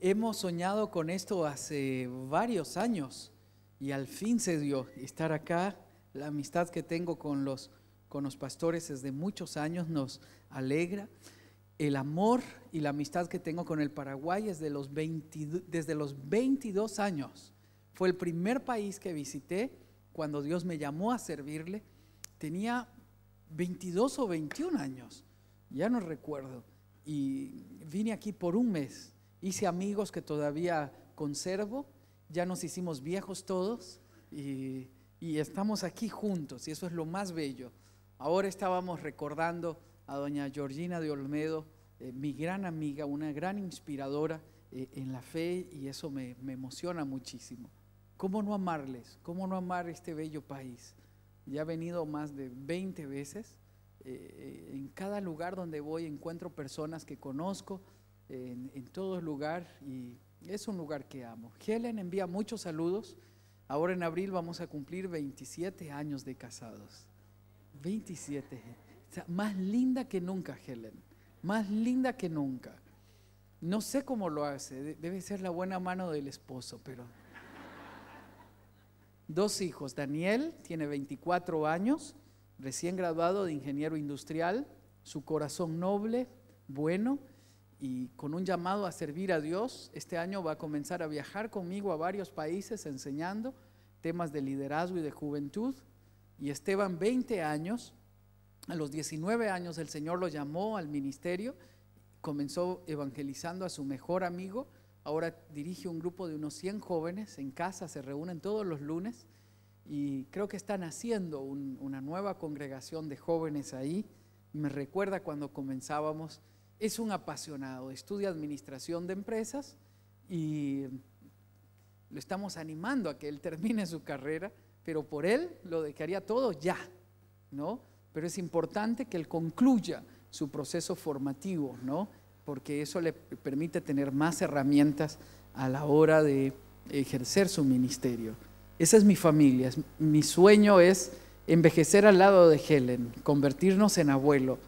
Hemos soñado con esto hace varios años y al fin se dio estar acá. La amistad que tengo con los, con los pastores desde muchos años nos alegra. El amor y la amistad que tengo con el Paraguay los desde los 22 años. Fue el primer país que visité cuando Dios me llamó a servirle. Tenía 22 o 21 años, ya no recuerdo. Y vine aquí por un mes Hice amigos que todavía conservo, ya nos hicimos viejos todos y, estamos aquí juntos y eso es lo más bello. Ahora estábamos recordando a doña Georgina de Olmedo, eh, mi gran amiga, una gran inspiradora eh, en la fe y eso me, emociona muchísimo. ¿Cómo no amarles? ¿Cómo no amar este bello país? Ya he venido más de 20 veces. Eh, en cada lugar donde voy encuentro personas que conozco, en, todo lugar y es un lugar que amo. Helen envía muchos saludos. Ahora en abril vamos a cumplir 27 años de casados. 27. más linda que nunca, Helen. Más linda que nunca. No sé cómo lo hace. Debe ser la buena mano del esposo, pero... Dos hijos. Daniel tiene 24 años, recién graduado de ingeniero industrial, su corazón noble, bueno y con un llamado a servir a Dios, este año va a comenzar a viajar conmigo a varios países enseñando temas de liderazgo y de juventud. Y Esteban, 20 años, a los 19 años el Señor lo llamó al ministerio, comenzó evangelizando a su mejor amigo, ahora dirige un grupo de unos 100 jóvenes en casa, se reúnen todos los lunes y creo que están haciendo una nueva congregación de jóvenes ahí. Me recuerda cuando comenzábamos es un apasionado, estudia administración de empresas y lo estamos animando a que él termine su carrera, pero por él lo dejaría todo ya, ¿no? Pero es importante que él concluya su proceso formativo, ¿no? Porque eso le permite tener más herramientas a la hora de ejercer su ministerio. Esa es mi familia, mi sueño es envejecer al lado de Helen, convertirnos en abuelo.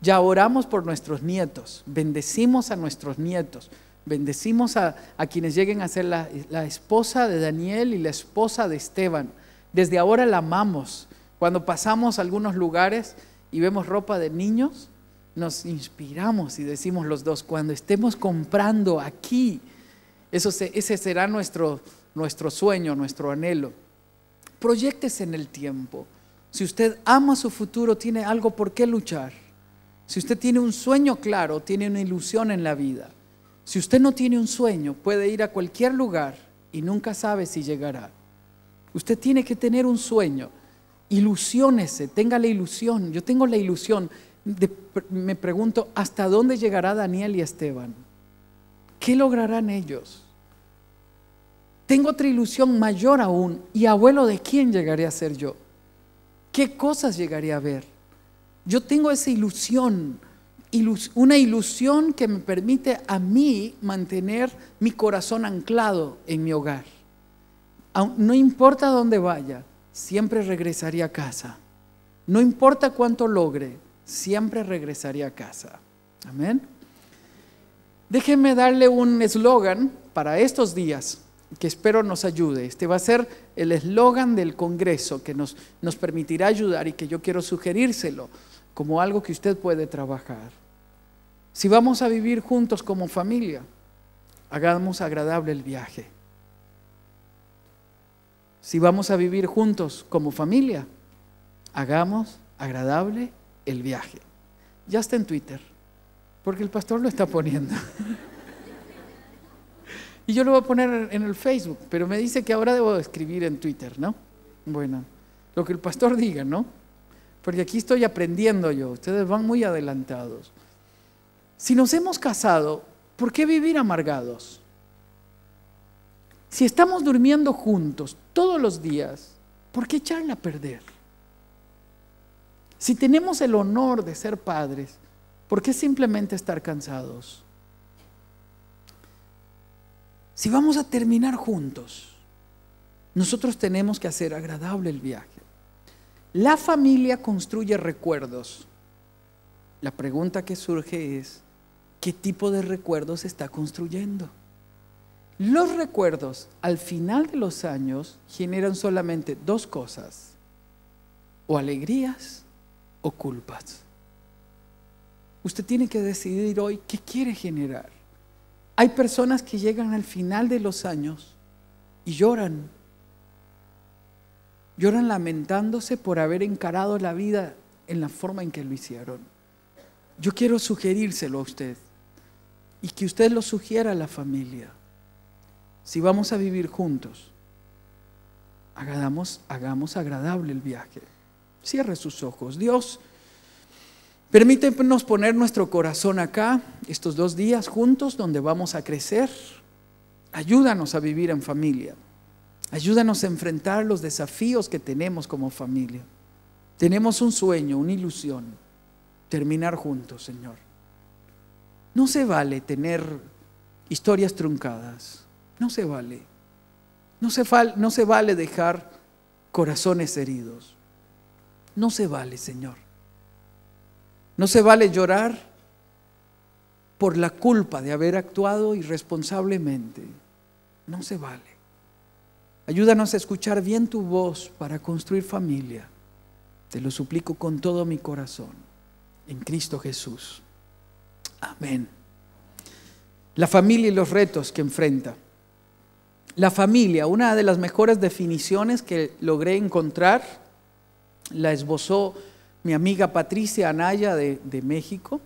Ya oramos por nuestros nietos, bendecimos a nuestros nietos, bendecimos a, quienes lleguen a ser la, esposa de Daniel y la esposa de Esteban. Desde ahora la amamos. Cuando pasamos algunos lugares y vemos ropa de niños, nos inspiramos y decimos los dos, cuando estemos comprando aquí, eso ese será nuestro, nuestro sueño, nuestro anhelo. Proyectese en el tiempo. Si usted ama su futuro, tiene algo por qué luchar. Si usted tiene un sueño claro, tiene una ilusión en la vida. Si usted no tiene un sueño, puede ir a cualquier lugar y nunca sabe si llegará. Usted tiene que tener un sueño. Ilusiónese, tenga la ilusión. Yo tengo la ilusión. me pregunto, ¿hasta dónde llegará Daniel y Esteban? ¿Qué lograrán ellos? Tengo otra ilusión mayor aún. ¿Y abuelo de quién llegaré a ser yo? ¿Qué cosas llegaré a ver? Yo tengo esa ilusión, una ilusión que me permite a mí mantener mi corazón anclado en mi hogar. No importa dónde vaya, siempre regresaría a casa. No importa cuánto logre, siempre regresaría a casa. Amén. Déjenme darle un eslogan para estos días que espero nos ayude. Este va a ser el eslogan del Congreso que nos, nos permitirá ayudar y que yo quiero sugerírselo como algo que usted puede trabajar. Si vamos a vivir juntos como familia, hagamos agradable el viaje. Si vamos a vivir juntos como familia, hagamos agradable el viaje. Ya está en Twitter, porque el pastor lo está poniendo. y yo lo voy a poner en el Facebook, pero me dice que ahora debo escribir en Twitter, ¿no? Bueno, lo que el pastor diga, ¿no? porque aquí estoy aprendiendo yo, ustedes van muy adelantados. Si nos hemos casado, ¿por qué vivir amargados? Si estamos durmiendo juntos todos los días, ¿por qué echarla a perder? Si tenemos el honor de ser padres, ¿por qué simplemente estar cansados? Si vamos a terminar juntos, nosotros tenemos que hacer agradable el viaje. La familia construye recuerdos. La pregunta que surge es, ¿qué tipo de recuerdos está construyendo? Los recuerdos al final de los años generan solamente dos cosas, o alegrías o culpas. Usted tiene que decidir hoy qué quiere generar. Hay personas que llegan al final de los años y lloran lloran lamentándose por haber encarado la vida en la forma en que lo hicieron. Yo quiero sugerírselo a usted y que usted lo sugiera a la familia. Si vamos a vivir juntos, hagamos, hagamos agradable el viaje. Cierre sus ojos. Dios, permítenos poner nuestro corazón acá, estos dos días juntos, donde vamos a crecer. Ayúdanos a vivir en familia. Ayúdanos a enfrentar los desafíos que tenemos como familia. Tenemos un sueño, una ilusión, terminar juntos, Señor. No se vale tener historias truncadas, no se vale. No se, vale dejar corazones heridos, no se vale, Señor. No se vale llorar por la culpa de haber actuado irresponsablemente, no se vale. Ayúdanos a escuchar bien tu voz para construir familia. Te lo suplico con todo mi corazón. En Cristo Jesús. Amén. La familia y los retos que enfrenta. La familia, una de las mejores definiciones que logré encontrar, la esbozó mi amiga Patricia Anaya de, México.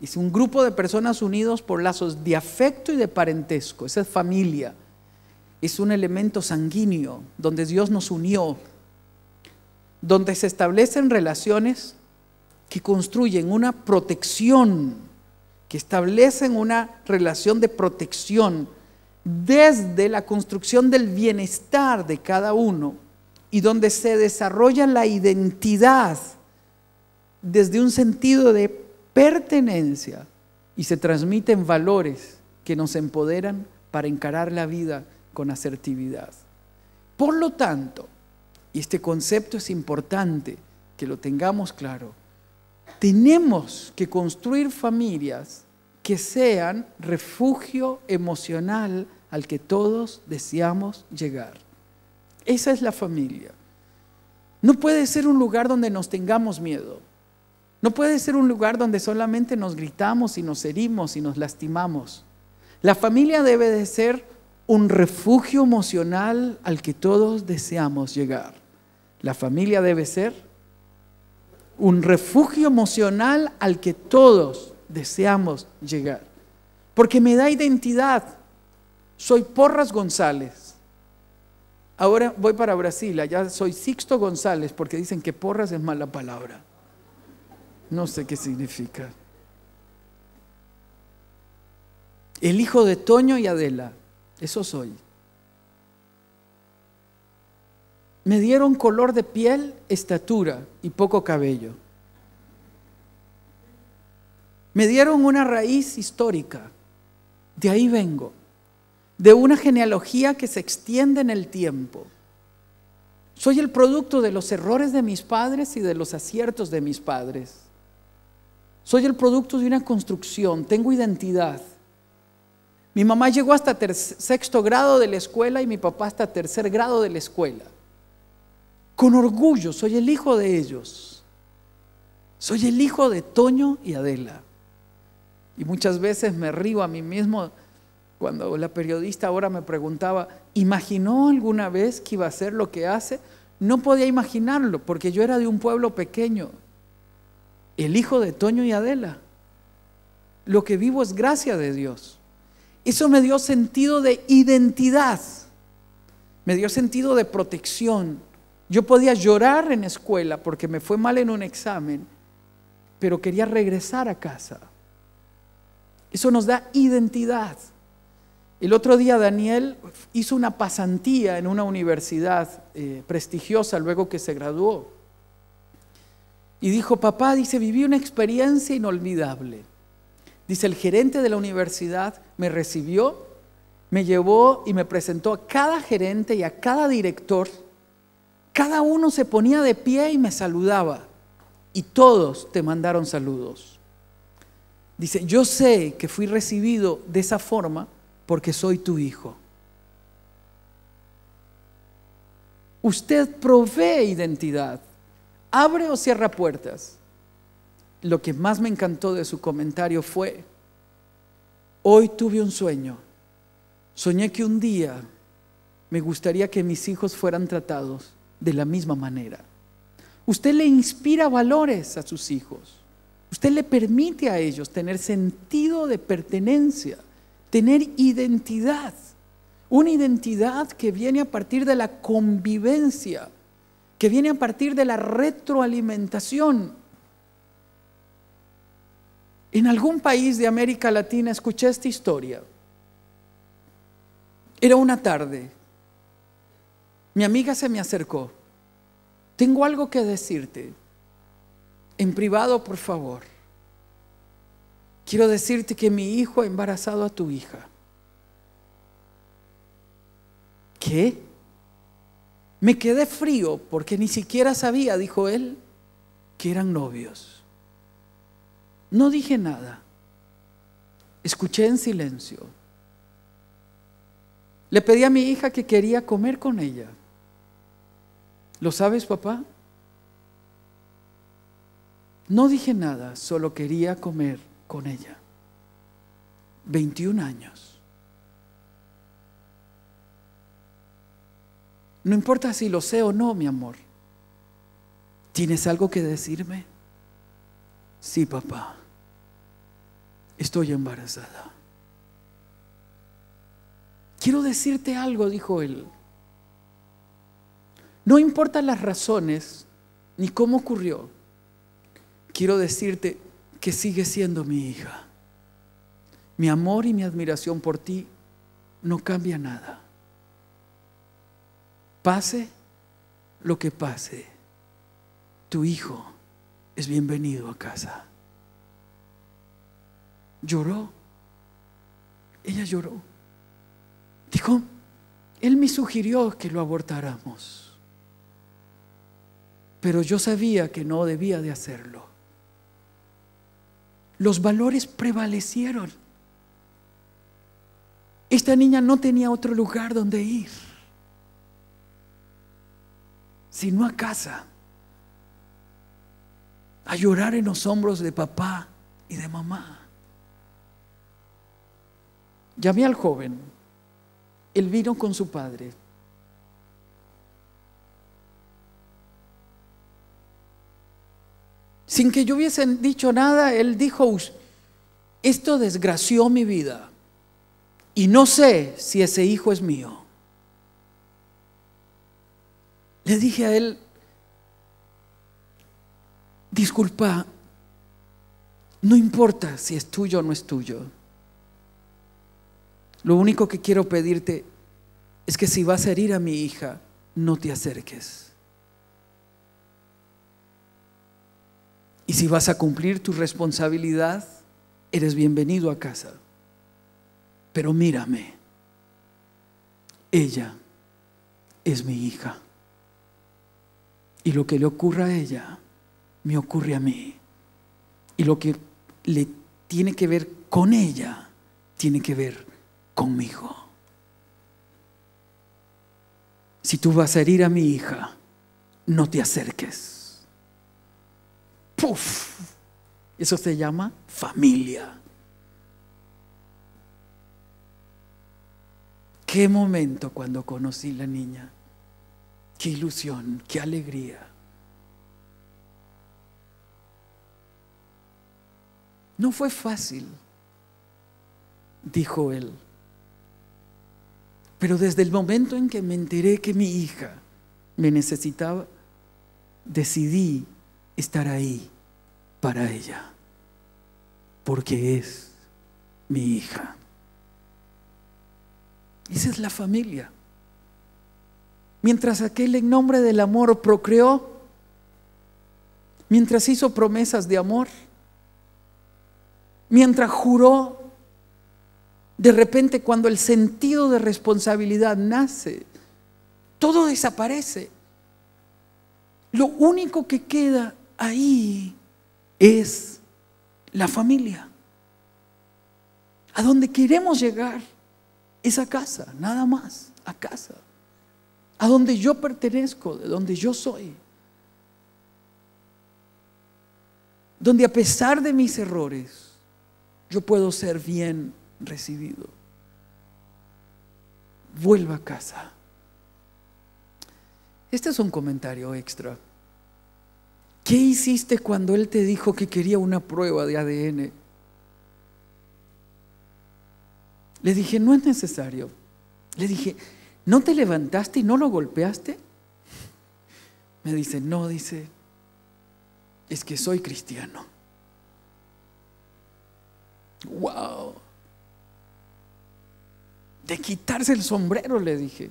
Es un grupo de personas unidos por lazos de afecto y de parentesco. Esa es familia es un elemento sanguíneo donde Dios nos unió, donde se establecen relaciones que construyen una protección, que establecen una relación de protección desde la construcción del bienestar de cada uno y donde se desarrolla la identidad desde un sentido de pertenencia y se transmiten valores que nos empoderan para encarar la vida con asertividad. Por lo tanto, y este concepto es importante que lo tengamos claro, tenemos que construir familias que sean refugio emocional al que todos deseamos llegar. Esa es la familia. No puede ser un lugar donde nos tengamos miedo. No puede ser un lugar donde solamente nos gritamos y nos herimos y nos lastimamos. La familia debe de ser un refugio emocional al que todos deseamos llegar. La familia debe ser un refugio emocional al que todos deseamos llegar. Porque me da identidad. Soy Porras González. Ahora voy para Brasil, allá soy Sixto González, porque dicen que Porras es mala palabra. No sé qué significa. El hijo de Toño y Adela eso soy. Me dieron color de piel, estatura y poco cabello. Me dieron una raíz histórica. De ahí vengo. De una genealogía que se extiende en el tiempo. Soy el producto de los errores de mis padres y de los aciertos de mis padres. Soy el producto de una construcción. Tengo identidad. Mi mamá llegó hasta sexto grado de la escuela y mi papá hasta tercer grado de la escuela. Con orgullo, soy el hijo de ellos. Soy el hijo de Toño y Adela. Y muchas veces me río a mí mismo cuando la periodista ahora me preguntaba, ¿imaginó alguna vez que iba a hacer lo que hace? No podía imaginarlo porque yo era de un pueblo pequeño, el hijo de Toño y Adela. Lo que vivo es gracia de Dios. Eso me dio sentido de identidad, me dio sentido de protección. Yo podía llorar en escuela porque me fue mal en un examen, pero quería regresar a casa. Eso nos da identidad. El otro día Daniel hizo una pasantía en una universidad eh, prestigiosa luego que se graduó. Y dijo, papá, dice, viví una experiencia inolvidable. Dice, el gerente de la universidad me recibió, me llevó y me presentó a cada gerente y a cada director. Cada uno se ponía de pie y me saludaba. Y todos te mandaron saludos. Dice, yo sé que fui recibido de esa forma porque soy tu hijo. Usted provee identidad, abre o cierra puertas lo que más me encantó de su comentario fue, hoy tuve un sueño. Soñé que un día me gustaría que mis hijos fueran tratados de la misma manera. Usted le inspira valores a sus hijos. Usted le permite a ellos tener sentido de pertenencia, tener identidad. Una identidad que viene a partir de la convivencia, que viene a partir de la retroalimentación en algún país de América Latina escuché esta historia. Era una tarde. Mi amiga se me acercó. Tengo algo que decirte. En privado, por favor. Quiero decirte que mi hijo ha embarazado a tu hija. ¿Qué? Me quedé frío porque ni siquiera sabía, dijo él, que eran novios. No dije nada. Escuché en silencio. Le pedí a mi hija que quería comer con ella. ¿Lo sabes, papá? No dije nada, solo quería comer con ella. 21 años. No importa si lo sé o no, mi amor. ¿Tienes algo que decirme? Sí, papá estoy embarazada. Quiero decirte algo, dijo él. No importa las razones ni cómo ocurrió. Quiero decirte que sigue siendo mi hija. Mi amor y mi admiración por ti no cambia nada. Pase lo que pase, tu hijo es bienvenido a casa lloró. Ella lloró. Dijo, él me sugirió que lo abortáramos, pero yo sabía que no debía de hacerlo. Los valores prevalecieron. Esta niña no tenía otro lugar donde ir, sino a casa, a llorar en los hombros de papá y de mamá. Llamé al joven. Él vino con su padre. Sin que yo hubiese dicho nada, él dijo, esto desgració mi vida y no sé si ese hijo es mío. Le dije a él, disculpa, no importa si es tuyo o no es tuyo. Lo único que quiero pedirte es que si vas a herir a mi hija, no te acerques. Y si vas a cumplir tu responsabilidad, eres bienvenido a casa. Pero mírame, ella es mi hija. Y lo que le ocurra a ella, me ocurre a mí. Y lo que le tiene que ver con ella, tiene que ver conmigo. Si tú vas a herir a mi hija, no te acerques. ¡Puf! Eso se llama familia. Qué momento cuando conocí la niña. Qué ilusión, qué alegría. No fue fácil, dijo él. Pero desde el momento en que me enteré que mi hija me necesitaba, decidí estar ahí para ella, porque es mi hija. Esa es la familia. Mientras aquel en nombre del amor procreó, mientras hizo promesas de amor, mientras juró de repente cuando el sentido de responsabilidad nace, todo desaparece. Lo único que queda ahí es la familia. A donde queremos llegar es a casa, nada más, a casa. A donde yo pertenezco, de donde yo soy. Donde a pesar de mis errores, yo puedo ser bien recibido. Vuelva a casa. Este es un comentario extra. ¿Qué hiciste cuando él te dijo que quería una prueba de ADN? Le dije, no es necesario. Le dije, ¿no te levantaste y no lo golpeaste? Me dice, no, dice, es que soy cristiano. ¡Wow! de quitarse el sombrero, le dije.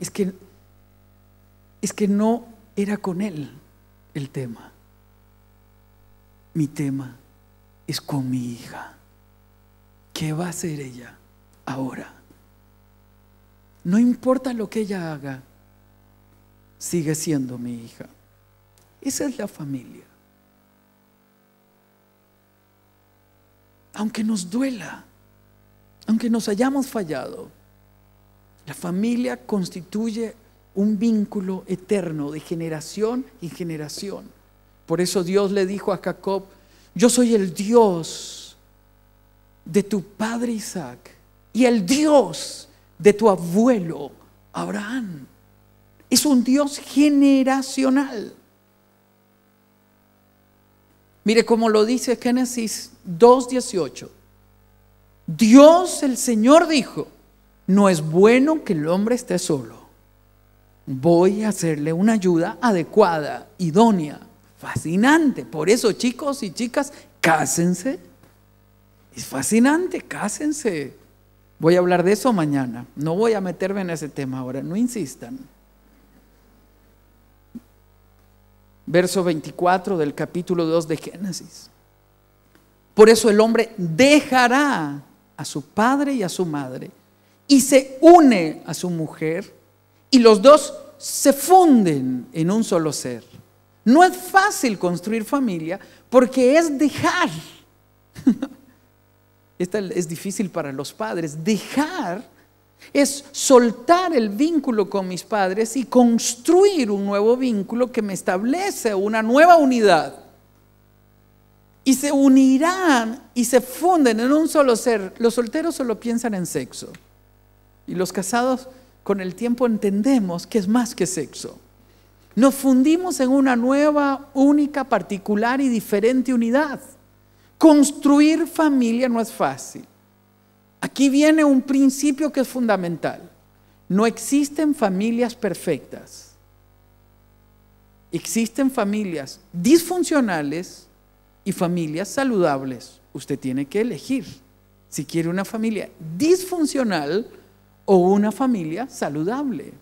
Es que, es que no era con él el tema. Mi tema es con mi hija. ¿Qué va a hacer ella ahora? No importa lo que ella haga, sigue siendo mi hija. Esa es la familia. Aunque nos duela, aunque nos hayamos fallado, la familia constituye un vínculo eterno de generación en generación. Por eso Dios le dijo a Jacob, yo soy el Dios de tu padre Isaac y el Dios de tu abuelo Abraham. Es un Dios generacional. Mire cómo lo dice Génesis 2.18. Dios el Señor dijo, no es bueno que el hombre esté solo. Voy a hacerle una ayuda adecuada, idónea, fascinante. Por eso, chicos y chicas, cásense. Es fascinante, cásense. Voy a hablar de eso mañana. No voy a meterme en ese tema ahora, no insistan. Verso 24 del capítulo 2 de Génesis. Por eso el hombre dejará a su padre y a su madre, y se une a su mujer, y los dos se funden en un solo ser. No es fácil construir familia porque es dejar. Esta es difícil para los padres. Dejar es soltar el vínculo con mis padres y construir un nuevo vínculo que me establece una nueva unidad y se unirán y se funden en un solo ser. Los solteros solo piensan en sexo. Y los casados con el tiempo entendemos que es más que sexo. Nos fundimos en una nueva, única, particular y diferente unidad. Construir familia no es fácil. Aquí viene un principio que es fundamental. No existen familias perfectas. Existen familias disfuncionales y familias saludables, usted tiene que elegir si quiere una familia disfuncional o una familia saludable.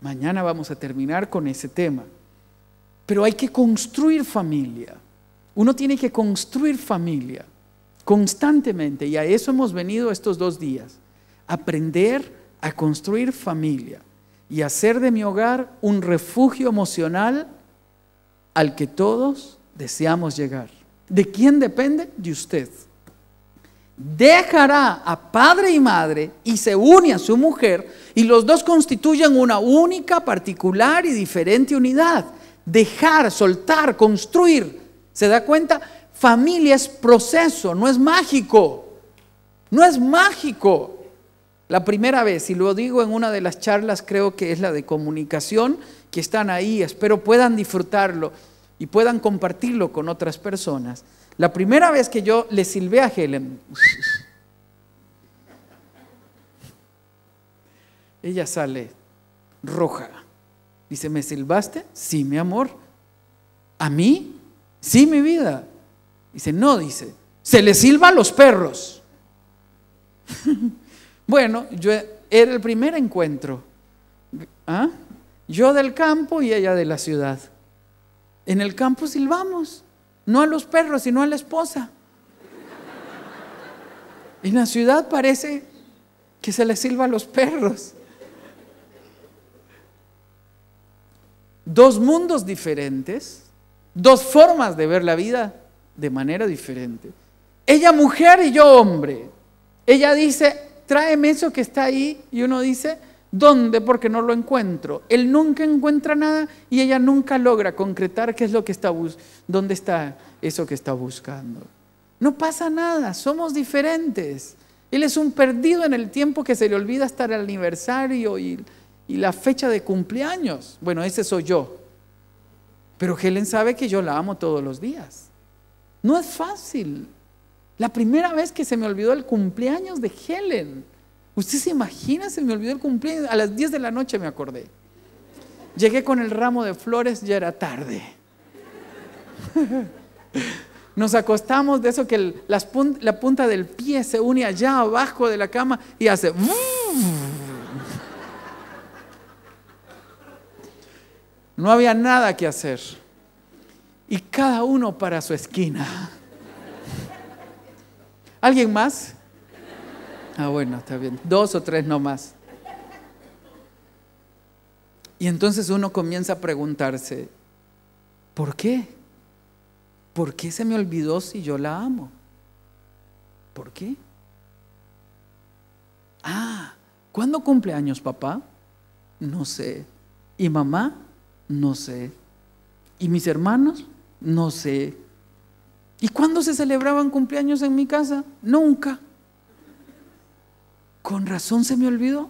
Mañana vamos a terminar con ese tema. Pero hay que construir familia. Uno tiene que construir familia constantemente y a eso hemos venido estos dos días. Aprender a construir familia y hacer de mi hogar un refugio emocional al que todos deseamos llegar. ¿De quién depende? De usted. Dejará a padre y madre y se une a su mujer y los dos constituyen una única, particular y diferente unidad. Dejar, soltar, construir. ¿Se da cuenta? Familia es proceso, no es mágico. No es mágico. La primera vez, y lo digo en una de las charlas, creo que es la de comunicación, que están ahí, espero puedan disfrutarlo y puedan compartirlo con otras personas. La primera vez que yo le silbé a Helen, ella sale roja. Dice, ¿me silbaste? Sí, mi amor. ¿A mí? Sí, mi vida. Dice, no, dice, se le silba a los perros. bueno, yo era el primer encuentro. ¿ah? Yo del campo y ella de la ciudad. En el campo silbamos, no a los perros, sino a la esposa. En la ciudad parece que se le silba a los perros. Dos mundos diferentes, dos formas de ver la vida de manera diferente. Ella mujer y yo hombre. Ella dice, tráeme eso que está ahí y uno dice, ¿Dónde? Porque no lo encuentro. Él nunca encuentra nada y ella nunca logra concretar qué es lo que está dónde está eso que está buscando. No pasa nada, somos diferentes. Él es un perdido en el tiempo que se le olvida estar el aniversario y, y la fecha de cumpleaños. Bueno, ese soy yo. Pero Helen sabe que yo la amo todos los días. No es fácil. La primera vez que se me olvidó el cumpleaños de Helen, ¿Usted se imagina? Se me olvidó el cumpleaños. A las 10 de la noche me acordé. Llegué con el ramo de flores, ya era tarde. Nos acostamos de eso que la punta del pie se une allá abajo de la cama y hace... No había nada que hacer. Y cada uno para su esquina. ¿Alguien más? Ah, bueno, está bien. Dos o tres nomás. Y entonces uno comienza a preguntarse, ¿por qué? ¿Por qué se me olvidó si yo la amo? ¿Por qué? Ah, ¿cuándo cumpleaños papá? No sé. ¿Y mamá? No sé. ¿Y mis hermanos? No sé. ¿Y cuándo se celebraban cumpleaños en mi casa? Nunca con razón se me olvidó.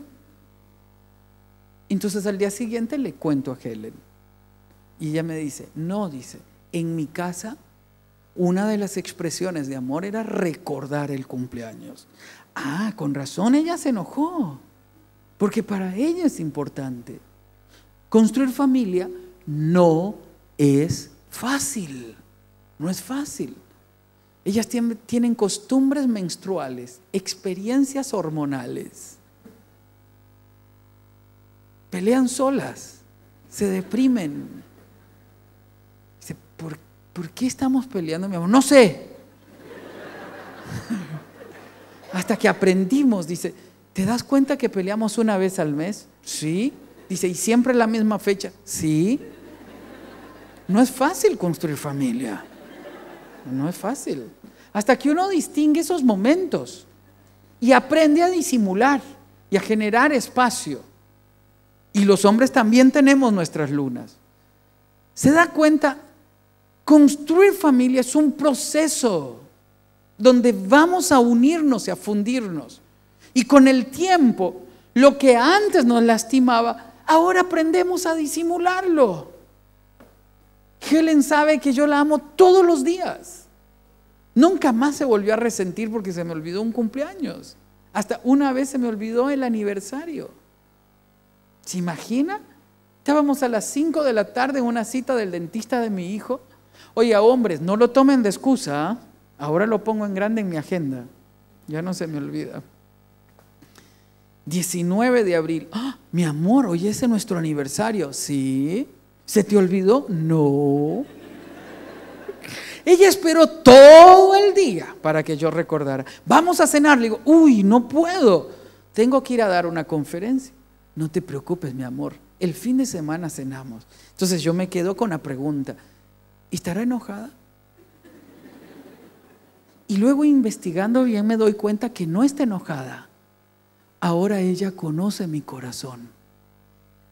Entonces al día siguiente le cuento a Helen. Y ella me dice, no, dice, en mi casa una de las expresiones de amor era recordar el cumpleaños. Ah, con razón ella se enojó, porque para ella es importante. Construir familia no es fácil, no es fácil. Ellas tienen costumbres menstruales, experiencias hormonales. Pelean solas, se deprimen. Dice, ¿por, qué estamos peleando, mi amor? No sé. Hasta que aprendimos, dice, ¿te das cuenta que peleamos una vez al mes? Sí. Dice, ¿y siempre la misma fecha? Sí. No es fácil construir familia. No es fácil hasta que uno distingue esos momentos y aprende a disimular y a generar espacio. Y los hombres también tenemos nuestras lunas. Se da cuenta, construir familia es un proceso donde vamos a unirnos y a fundirnos. Y con el tiempo, lo que antes nos lastimaba, ahora aprendemos a disimularlo. Helen sabe que yo la amo todos los días. Nunca más se volvió a resentir porque se me olvidó un cumpleaños. Hasta una vez se me olvidó el aniversario. ¿Se imagina? Estábamos a las 5 de la tarde en una cita del dentista de mi hijo. Oye, hombres, no lo tomen de excusa. ¿ah? Ahora lo pongo en grande en mi agenda. Ya no se me olvida. 19 de abril. ¡Ah, mi amor, hoy es nuestro aniversario. Sí. ¿Se te olvidó? No. Ella esperó todo el día para que yo recordara. Vamos a cenar. Le digo, uy, no puedo. Tengo que ir a dar una conferencia. No te preocupes, mi amor. El fin de semana cenamos. Entonces yo me quedo con la pregunta, estará enojada? Y luego investigando bien me doy cuenta que no está enojada. Ahora ella conoce mi corazón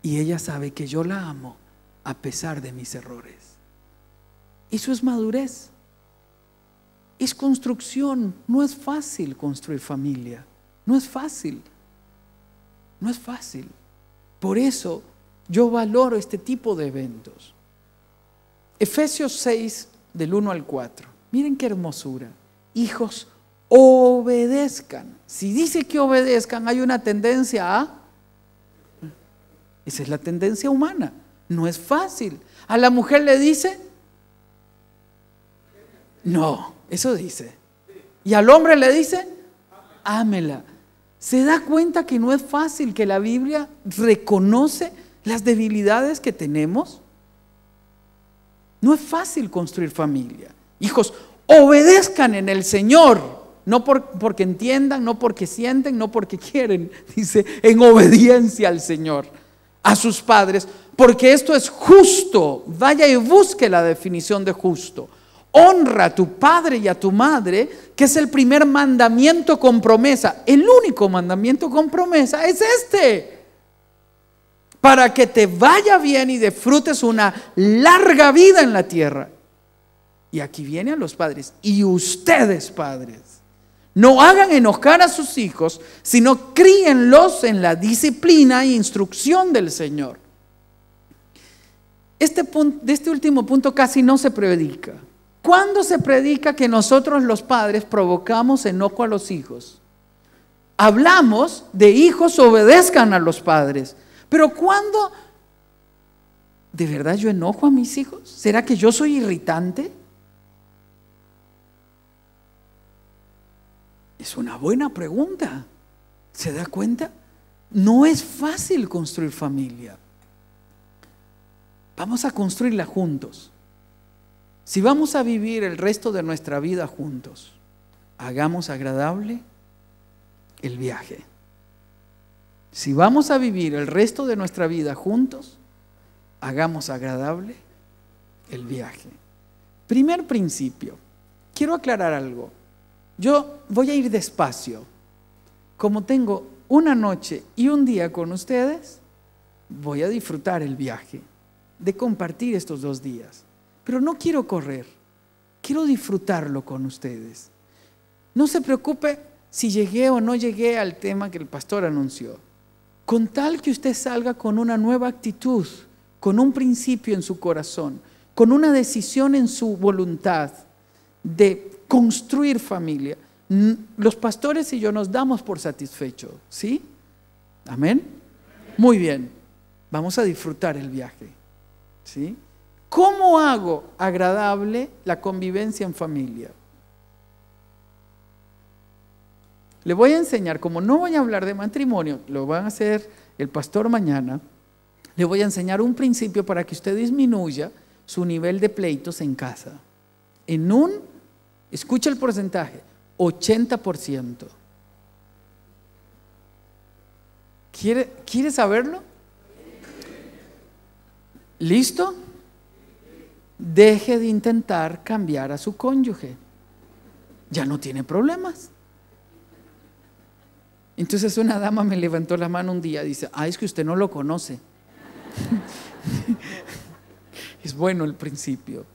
y ella sabe que yo la amo a pesar de mis errores. Eso es madurez. Es construcción. No es fácil construir familia. No es fácil. No es fácil. Por eso yo valoro este tipo de eventos. Efesios 6, del 1 al 4. Miren qué hermosura. Hijos, obedezcan. Si dice que obedezcan, hay una tendencia a... Esa es la tendencia humana. No es fácil. A la mujer le dice, no, eso dice. Y al hombre le dice, ámela. Se da cuenta que no es fácil, que la Biblia reconoce las debilidades que tenemos. No es fácil construir familia. Hijos, obedezcan en el Señor. No porque entiendan, no porque sienten, no porque quieren. Dice, en obediencia al Señor, a sus padres. Porque esto es justo. Vaya y busque la definición de justo honra a tu padre y a tu madre, que es el primer mandamiento con promesa. El único mandamiento con promesa es este. Para que te vaya bien y disfrutes una larga vida en la tierra. Y aquí vienen los padres. Y ustedes, padres, no hagan enojar a sus hijos, sino críenlos en la disciplina e instrucción del Señor. Este, punto, este último punto casi no se predica. ¿Cuándo se predica que nosotros los padres provocamos enojo a los hijos? Hablamos de hijos obedezcan a los padres, pero ¿cuándo de verdad yo enojo a mis hijos? ¿Será que yo soy irritante? Es una buena pregunta. ¿Se da cuenta? No es fácil construir familia. Vamos a construirla juntos. Si vamos a vivir el resto de nuestra vida juntos, hagamos agradable el viaje. Si vamos a vivir el resto de nuestra vida juntos, hagamos agradable el viaje. Primer principio, quiero aclarar algo. Yo voy a ir despacio. Como tengo una noche y un día con ustedes, voy a disfrutar el viaje, de compartir estos dos días. Pero no quiero correr, quiero disfrutarlo con ustedes. No se preocupe si llegué o no llegué al tema que el pastor anunció. Con tal que usted salga con una nueva actitud, con un principio en su corazón, con una decisión en su voluntad de construir familia. Los pastores y yo nos damos por satisfechos, ¿sí? Amén. Muy bien, vamos a disfrutar el viaje, ¿sí? ¿Cómo hago agradable la convivencia en familia? Le voy a enseñar, como no voy a hablar de matrimonio, lo van a hacer el pastor mañana, le voy a enseñar un principio para que usted disminuya su nivel de pleitos en casa. En un, escucha el porcentaje, 80%. ¿Quiere, ¿Quiere saberlo? ¿Listo? deje de intentar cambiar a su cónyuge. Ya no tiene problemas. Entonces una dama me levantó la mano un día, y dice, ah, es que usted no lo conoce. es bueno el principio.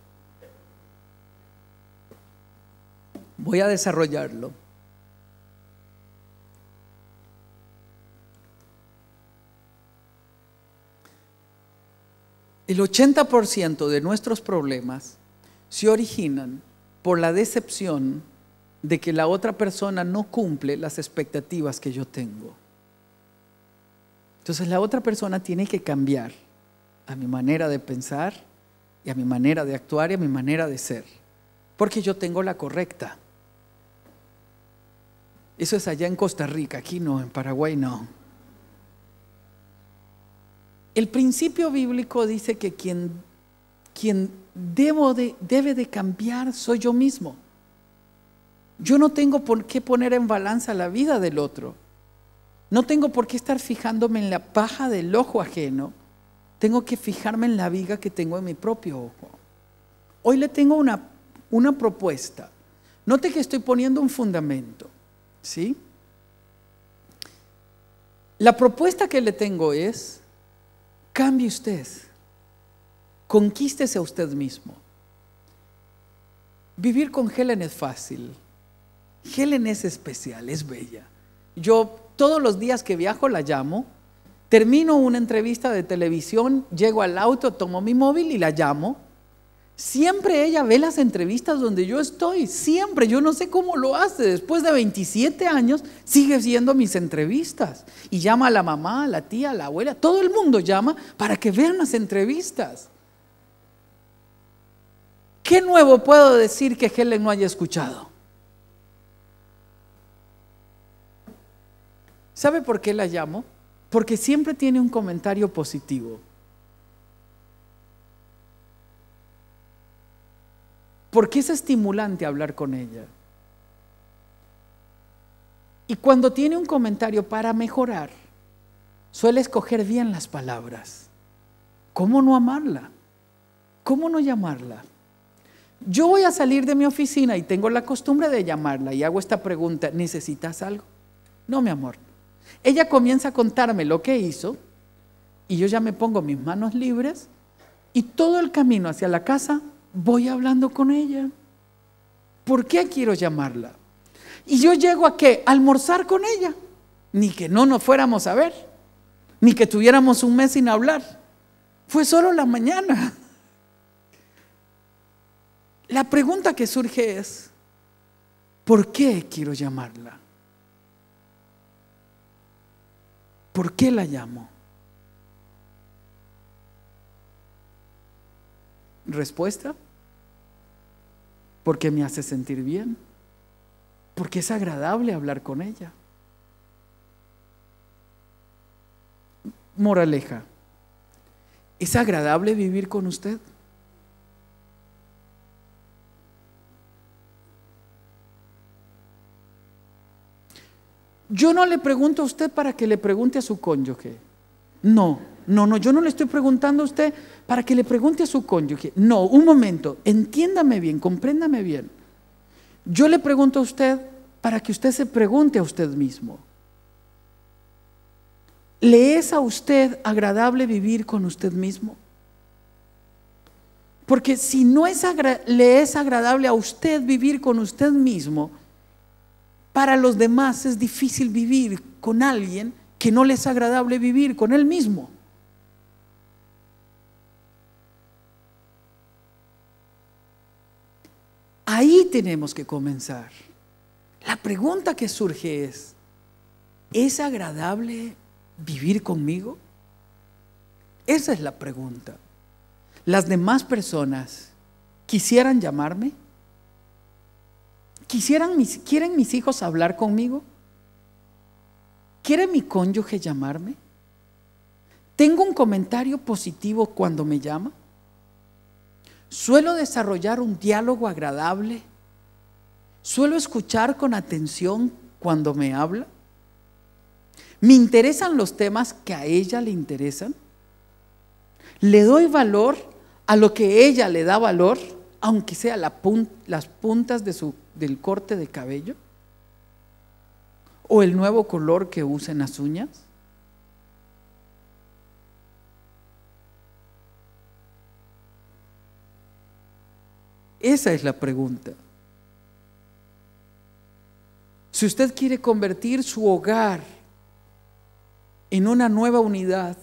Voy a desarrollarlo. El 80% de nuestros problemas se originan por la decepción de que la otra persona no cumple las expectativas que yo tengo. Entonces la otra persona tiene que cambiar a mi manera de pensar y a mi manera de actuar y a mi manera de ser, porque yo tengo la correcta. Eso es allá en Costa Rica, aquí no, en Paraguay no. El principio bíblico dice que quien, quien debe de cambiar soy yo mismo. Yo no tengo por qué poner en balanza la vida del otro. No tengo por qué estar fijándome en la paja del ojo ajeno. Tengo que fijarme en la viga que tengo en mi propio ojo. Hoy le tengo una, una propuesta. Note que estoy poniendo un fundamento. ¿Sí? La propuesta que le tengo es Cambie usted. Conquístese a usted mismo. Vivir con Helen es fácil. Helen es especial, es bella. Yo todos los días que viajo la llamo, termino una entrevista de televisión, llego al auto, tomo mi móvil y la llamo Siempre ella ve las entrevistas donde yo estoy, siempre, yo no sé cómo lo hace, después de 27 años sigue siendo mis entrevistas y llama a la mamá, a la tía, a la abuela, todo el mundo llama para que vean las entrevistas. ¿Qué nuevo puedo decir que Helen no haya escuchado? ¿Sabe por qué la llamo? Porque siempre tiene un comentario positivo. Porque es estimulante hablar con ella? Y cuando tiene un comentario para mejorar, suele escoger bien las palabras. ¿Cómo no amarla? ¿Cómo no llamarla? Yo voy a salir de mi oficina y tengo la costumbre de llamarla y hago esta pregunta, ¿necesitas algo? No, mi amor. Ella comienza a contarme lo que hizo y yo ya me pongo mis manos libres y todo el camino hacia la casa voy hablando con ella. ¿Por qué quiero llamarla? Y yo llego a qué? almorzar con ella. Ni que no nos fuéramos a ver, ni que tuviéramos un mes sin hablar. Fue solo la mañana. La pregunta que surge es, ¿por qué quiero llamarla? ¿Por qué la llamo? Respuesta, porque me hace sentir bien, porque es agradable hablar con ella. Moraleja, ¿es agradable vivir con usted? Yo no le pregunto a usted para que le pregunte a su cónyuge. No. No, no, yo no le estoy preguntando a usted para que le pregunte a su cónyuge. No, un momento, entiéndame bien, compréndame bien. Yo le pregunto a usted para que usted se pregunte a usted mismo. ¿Le es a usted agradable vivir con usted mismo? Porque si no es le es agradable a usted vivir con usted mismo, para los demás es difícil vivir con alguien que no le es agradable vivir con él mismo. Ahí tenemos que comenzar. La pregunta que surge es, ¿es agradable vivir conmigo? Esa es la pregunta. ¿Las demás personas quisieran llamarme? ¿Quisieran ¿Quieren mis hijos hablar conmigo? ¿Quiere mi cónyuge llamarme? ¿Tengo un comentario positivo cuando me llama? Suelo desarrollar un diálogo agradable. Suelo escuchar con atención cuando me habla. Me interesan los temas que a ella le interesan. Le doy valor a lo que ella le da valor, aunque sea las puntas del corte de cabello o el nuevo color que usa en las uñas. Esa es la pregunta. Si usted quiere convertir su hogar en una nueva unidad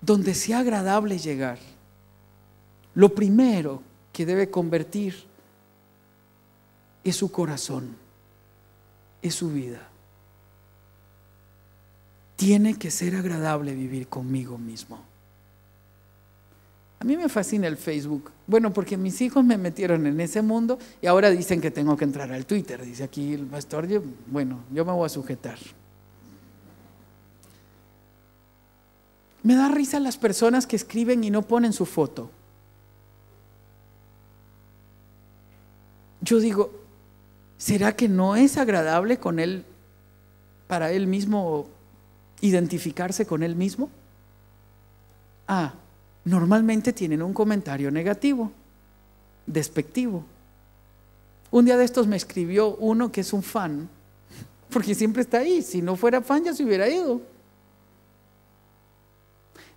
donde sea agradable llegar, lo primero que debe convertir es su corazón, es su vida. Tiene que ser agradable vivir conmigo mismo. A mí me fascina el Facebook. Bueno, porque mis hijos me metieron en ese mundo y ahora dicen que tengo que entrar al Twitter. Dice aquí el pastor, bueno, yo me voy a sujetar. Me da risa las personas que escriben y no ponen su foto. Yo digo, ¿será que no es agradable con él para él mismo identificarse con él mismo? Ah, normalmente tienen un comentario negativo, despectivo. Un día de estos me escribió uno que es un fan, porque siempre está ahí, si no fuera fan ya se hubiera ido.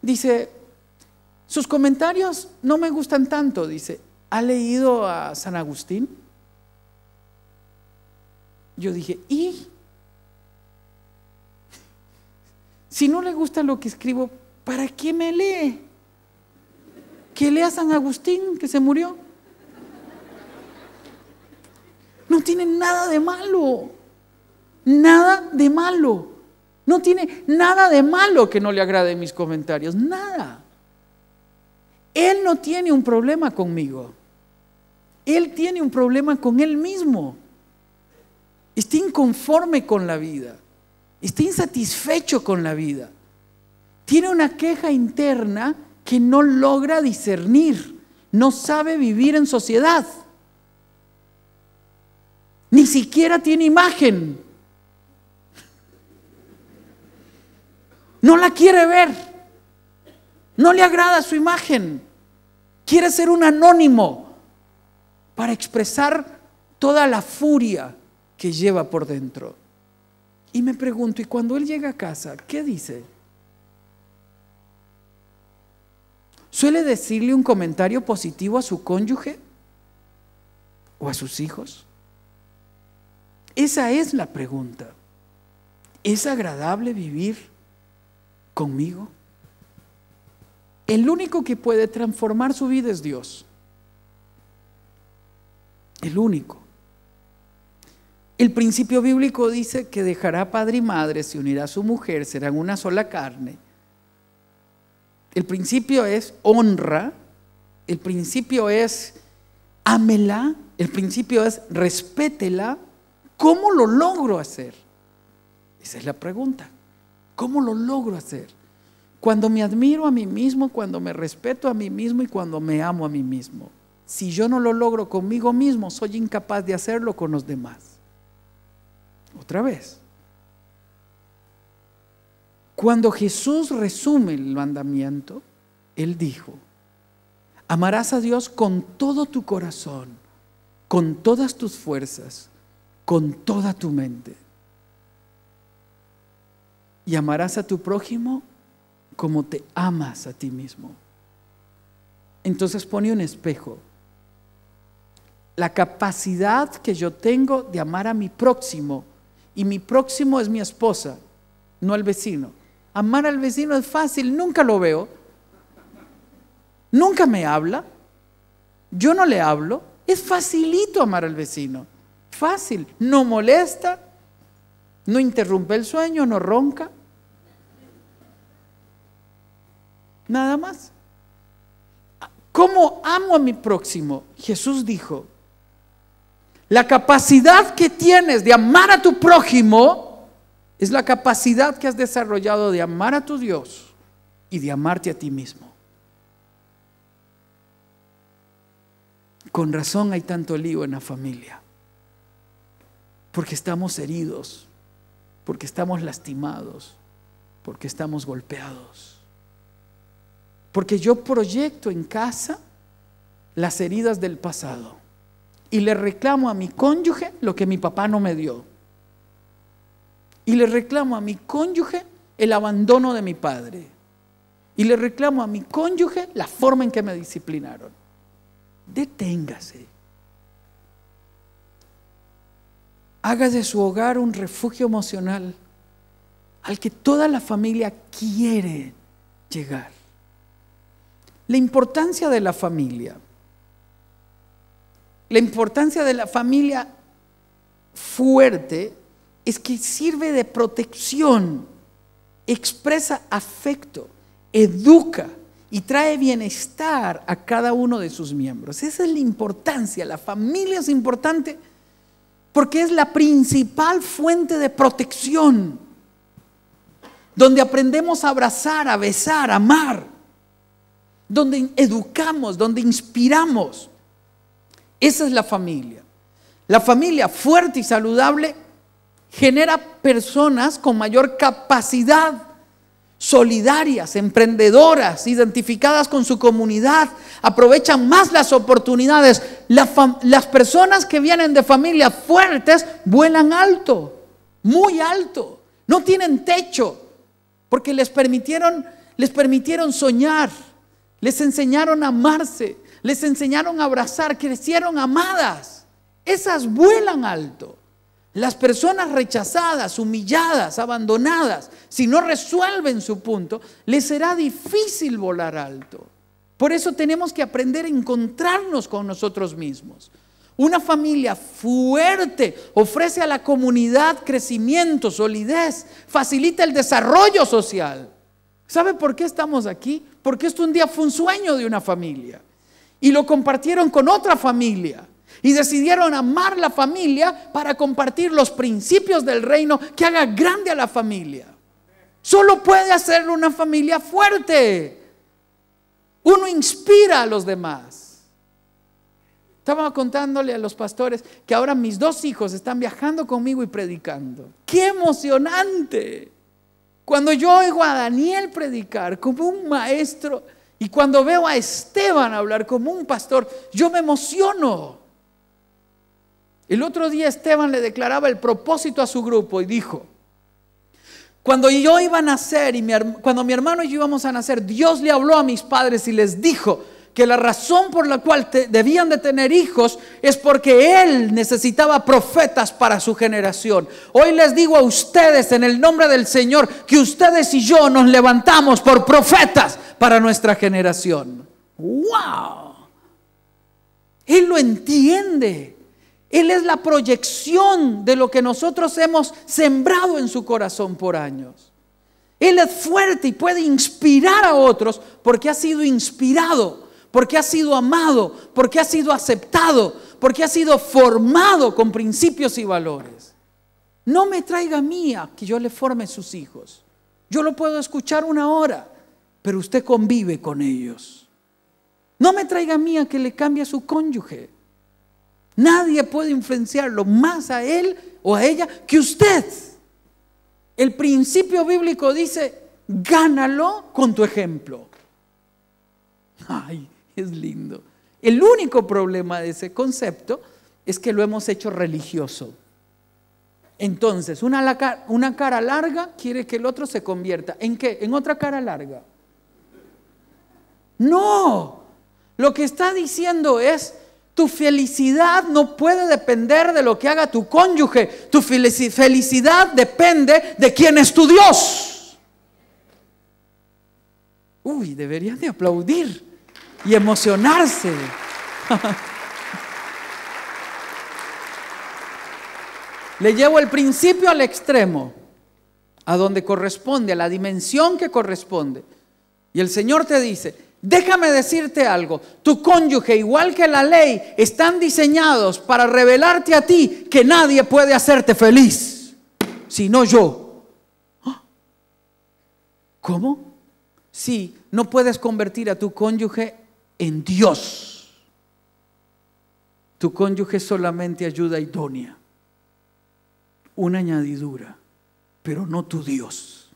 Dice, sus comentarios no me gustan tanto, dice, ¿ha leído a San Agustín? Yo dije, ¿y? Si no le gusta lo que escribo, ¿para qué me lee? que lea San Agustín, que se murió. No tiene nada de malo. Nada de malo. No tiene nada de malo que no le agrade mis comentarios. Nada. Él no tiene un problema conmigo. Él tiene un problema con él mismo. Está inconforme con la vida. Está insatisfecho con la vida. Tiene una queja interna que no logra discernir, no sabe vivir en sociedad, ni siquiera tiene imagen, no la quiere ver, no le agrada su imagen, quiere ser un anónimo para expresar toda la furia que lleva por dentro. Y me pregunto, ¿y cuando él llega a casa, qué dice? ¿Suele decirle un comentario positivo a su cónyuge o a sus hijos? Esa es la pregunta. ¿Es agradable vivir conmigo? El único que puede transformar su vida es Dios. El único. El principio bíblico dice que dejará padre y madre, se unirá a su mujer, serán una sola carne. El principio es honra, el principio es ámela, el principio es respétela. ¿Cómo lo logro hacer? Esa es la pregunta. ¿Cómo lo logro hacer? Cuando me admiro a mí mismo, cuando me respeto a mí mismo y cuando me amo a mí mismo. Si yo no lo logro conmigo mismo, soy incapaz de hacerlo con los demás. Otra vez, cuando Jesús resume el mandamiento, Él dijo, amarás a Dios con todo tu corazón, con todas tus fuerzas, con toda tu mente. Y amarás a tu prójimo como te amas a ti mismo. Entonces pone un espejo. La capacidad que yo tengo de amar a mi próximo, y mi próximo es mi esposa, no el vecino. Amar al vecino es fácil, nunca lo veo. Nunca me habla. Yo no le hablo. Es facilito amar al vecino. Fácil. No molesta. No interrumpe el sueño, no ronca. Nada más. ¿Cómo amo a mi próximo? Jesús dijo, la capacidad que tienes de amar a tu prójimo es la capacidad que has desarrollado de amar a tu Dios y de amarte a ti mismo. Con razón hay tanto lío en la familia. Porque estamos heridos, porque estamos lastimados, porque estamos golpeados. Porque yo proyecto en casa las heridas del pasado y le reclamo a mi cónyuge lo que mi papá no me dio y le reclamo a mi cónyuge el abandono de mi padre. Y le reclamo a mi cónyuge la forma en que me disciplinaron. Deténgase. Haga de su hogar un refugio emocional al que toda la familia quiere llegar. La importancia de la familia. La importancia de la familia fuerte es que sirve de protección, expresa afecto, educa y trae bienestar a cada uno de sus miembros. Esa es la importancia, la familia es importante porque es la principal fuente de protección, donde aprendemos a abrazar, a besar, a amar, donde educamos, donde inspiramos. Esa es la familia. La familia fuerte y saludable genera personas con mayor capacidad, solidarias, emprendedoras, identificadas con su comunidad, aprovechan más las oportunidades. Las, personas que vienen de familias fuertes vuelan alto, muy alto, no tienen techo, porque les permitieron, les permitieron soñar, les enseñaron a amarse, les enseñaron a abrazar, crecieron amadas. Esas vuelan alto. Las personas rechazadas, humilladas, abandonadas, si no resuelven su punto, les será difícil volar alto. Por eso tenemos que aprender a encontrarnos con nosotros mismos. Una familia fuerte ofrece a la comunidad crecimiento, solidez, facilita el desarrollo social. ¿Sabe por qué estamos aquí? Porque esto un día fue un sueño de una familia y lo compartieron con otra familia y decidieron amar la familia para compartir los principios del reino que haga grande a la familia. Solo puede hacer una familia fuerte. Uno inspira a los demás. Estaba contándole a los pastores que ahora mis dos hijos están viajando conmigo y predicando. ¡Qué emocionante! Cuando yo oigo a Daniel predicar como un maestro y cuando veo a Esteban hablar como un pastor, yo me emociono. El otro día Esteban le declaraba el propósito a su grupo y dijo, cuando yo iba a nacer y cuando mi hermano y yo íbamos a nacer, Dios le habló a mis padres y les dijo que la razón por la cual debían de tener hijos es porque Él necesitaba profetas para su generación. Hoy les digo a ustedes en el nombre del Señor que ustedes y yo nos levantamos por profetas para nuestra generación. ¡Wow! Él lo entiende. Él es la proyección de lo que nosotros hemos sembrado en su corazón por años. Él es fuerte y puede inspirar a otros porque ha sido inspirado, porque ha sido amado, porque ha sido aceptado, porque ha sido formado con principios y valores. No me traiga mía que yo le forme sus hijos. Yo lo puedo escuchar una hora, pero usted convive con ellos. No me traiga mía que le cambie a su cónyuge. Nadie puede influenciarlo más a él o a ella que usted. El principio bíblico dice, gánalo con tu ejemplo. Ay, es lindo. El único problema de ese concepto es que lo hemos hecho religioso. Entonces, una, cara larga quiere que el otro se convierta. ¿En qué? En otra cara larga. No, lo que está diciendo es, tu felicidad no puede depender de lo que haga tu cónyuge. Tu felicidad depende de quién es tu Dios. Uy, deberían de aplaudir y emocionarse. Le llevo el principio al extremo, a donde corresponde, a la dimensión que corresponde. Y el Señor te dice, Déjame decirte algo, tu cónyuge, igual que la ley, están diseñados para revelarte a ti que nadie puede hacerte feliz, sino yo. ¡Ah! ¿Cómo? Si no puedes convertir a tu cónyuge en Dios. Tu cónyuge solamente ayuda idónea, una añadidura, pero no tu Dios.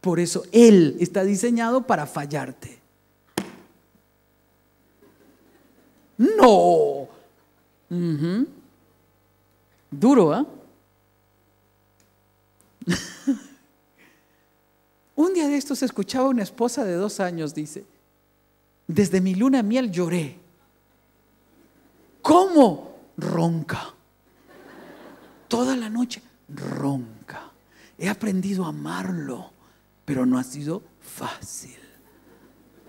Por eso Él está diseñado para fallarte. No. Duro, ¿eh? Un día de estos escuchaba una esposa de dos años, dice, desde mi luna miel lloré. ¿Cómo? Ronca. Toda la noche ronca. He aprendido a amarlo, pero no ha sido fácil.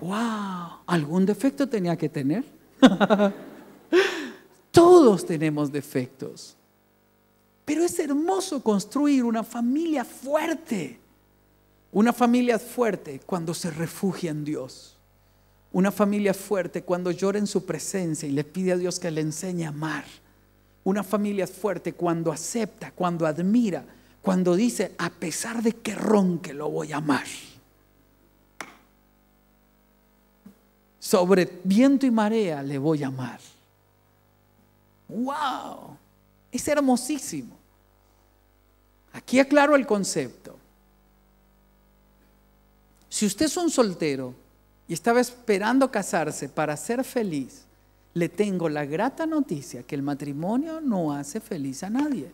¡Wow! Algún defecto tenía que tener. Todos tenemos defectos. Pero es hermoso construir una familia fuerte. Una familia fuerte cuando se refugia en Dios. Una familia fuerte cuando llora en su presencia y le pide a Dios que le enseñe a amar. Una familia fuerte cuando acepta, cuando admira, cuando dice, a pesar de que ronque, lo voy a amar. sobre viento y marea le voy a amar. ¡Wow! Es hermosísimo. Aquí aclaro el concepto. Si usted es un soltero y estaba esperando casarse para ser feliz, le tengo la grata noticia que el matrimonio no hace feliz a nadie.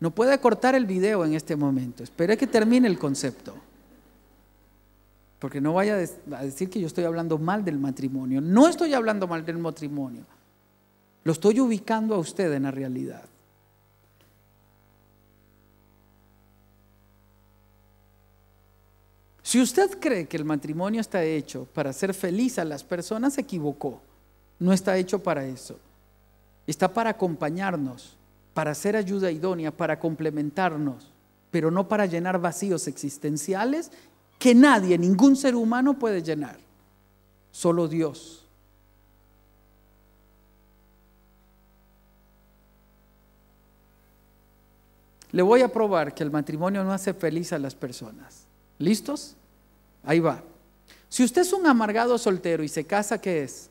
No puede cortar el video en este momento. Espere que termine el concepto. Porque no vaya a decir que yo estoy hablando mal del matrimonio. No estoy hablando mal del matrimonio. Lo estoy ubicando a usted en la realidad. Si usted cree que el matrimonio está hecho para hacer feliz a las personas, se equivocó. No está hecho para eso. Está para acompañarnos, para hacer ayuda idónea, para complementarnos, pero no para llenar vacíos existenciales que nadie, ningún ser humano puede llenar, solo Dios. Le voy a probar que el matrimonio no hace feliz a las personas. ¿Listos? Ahí va. Si usted es un amargado soltero y se casa, ¿qué es?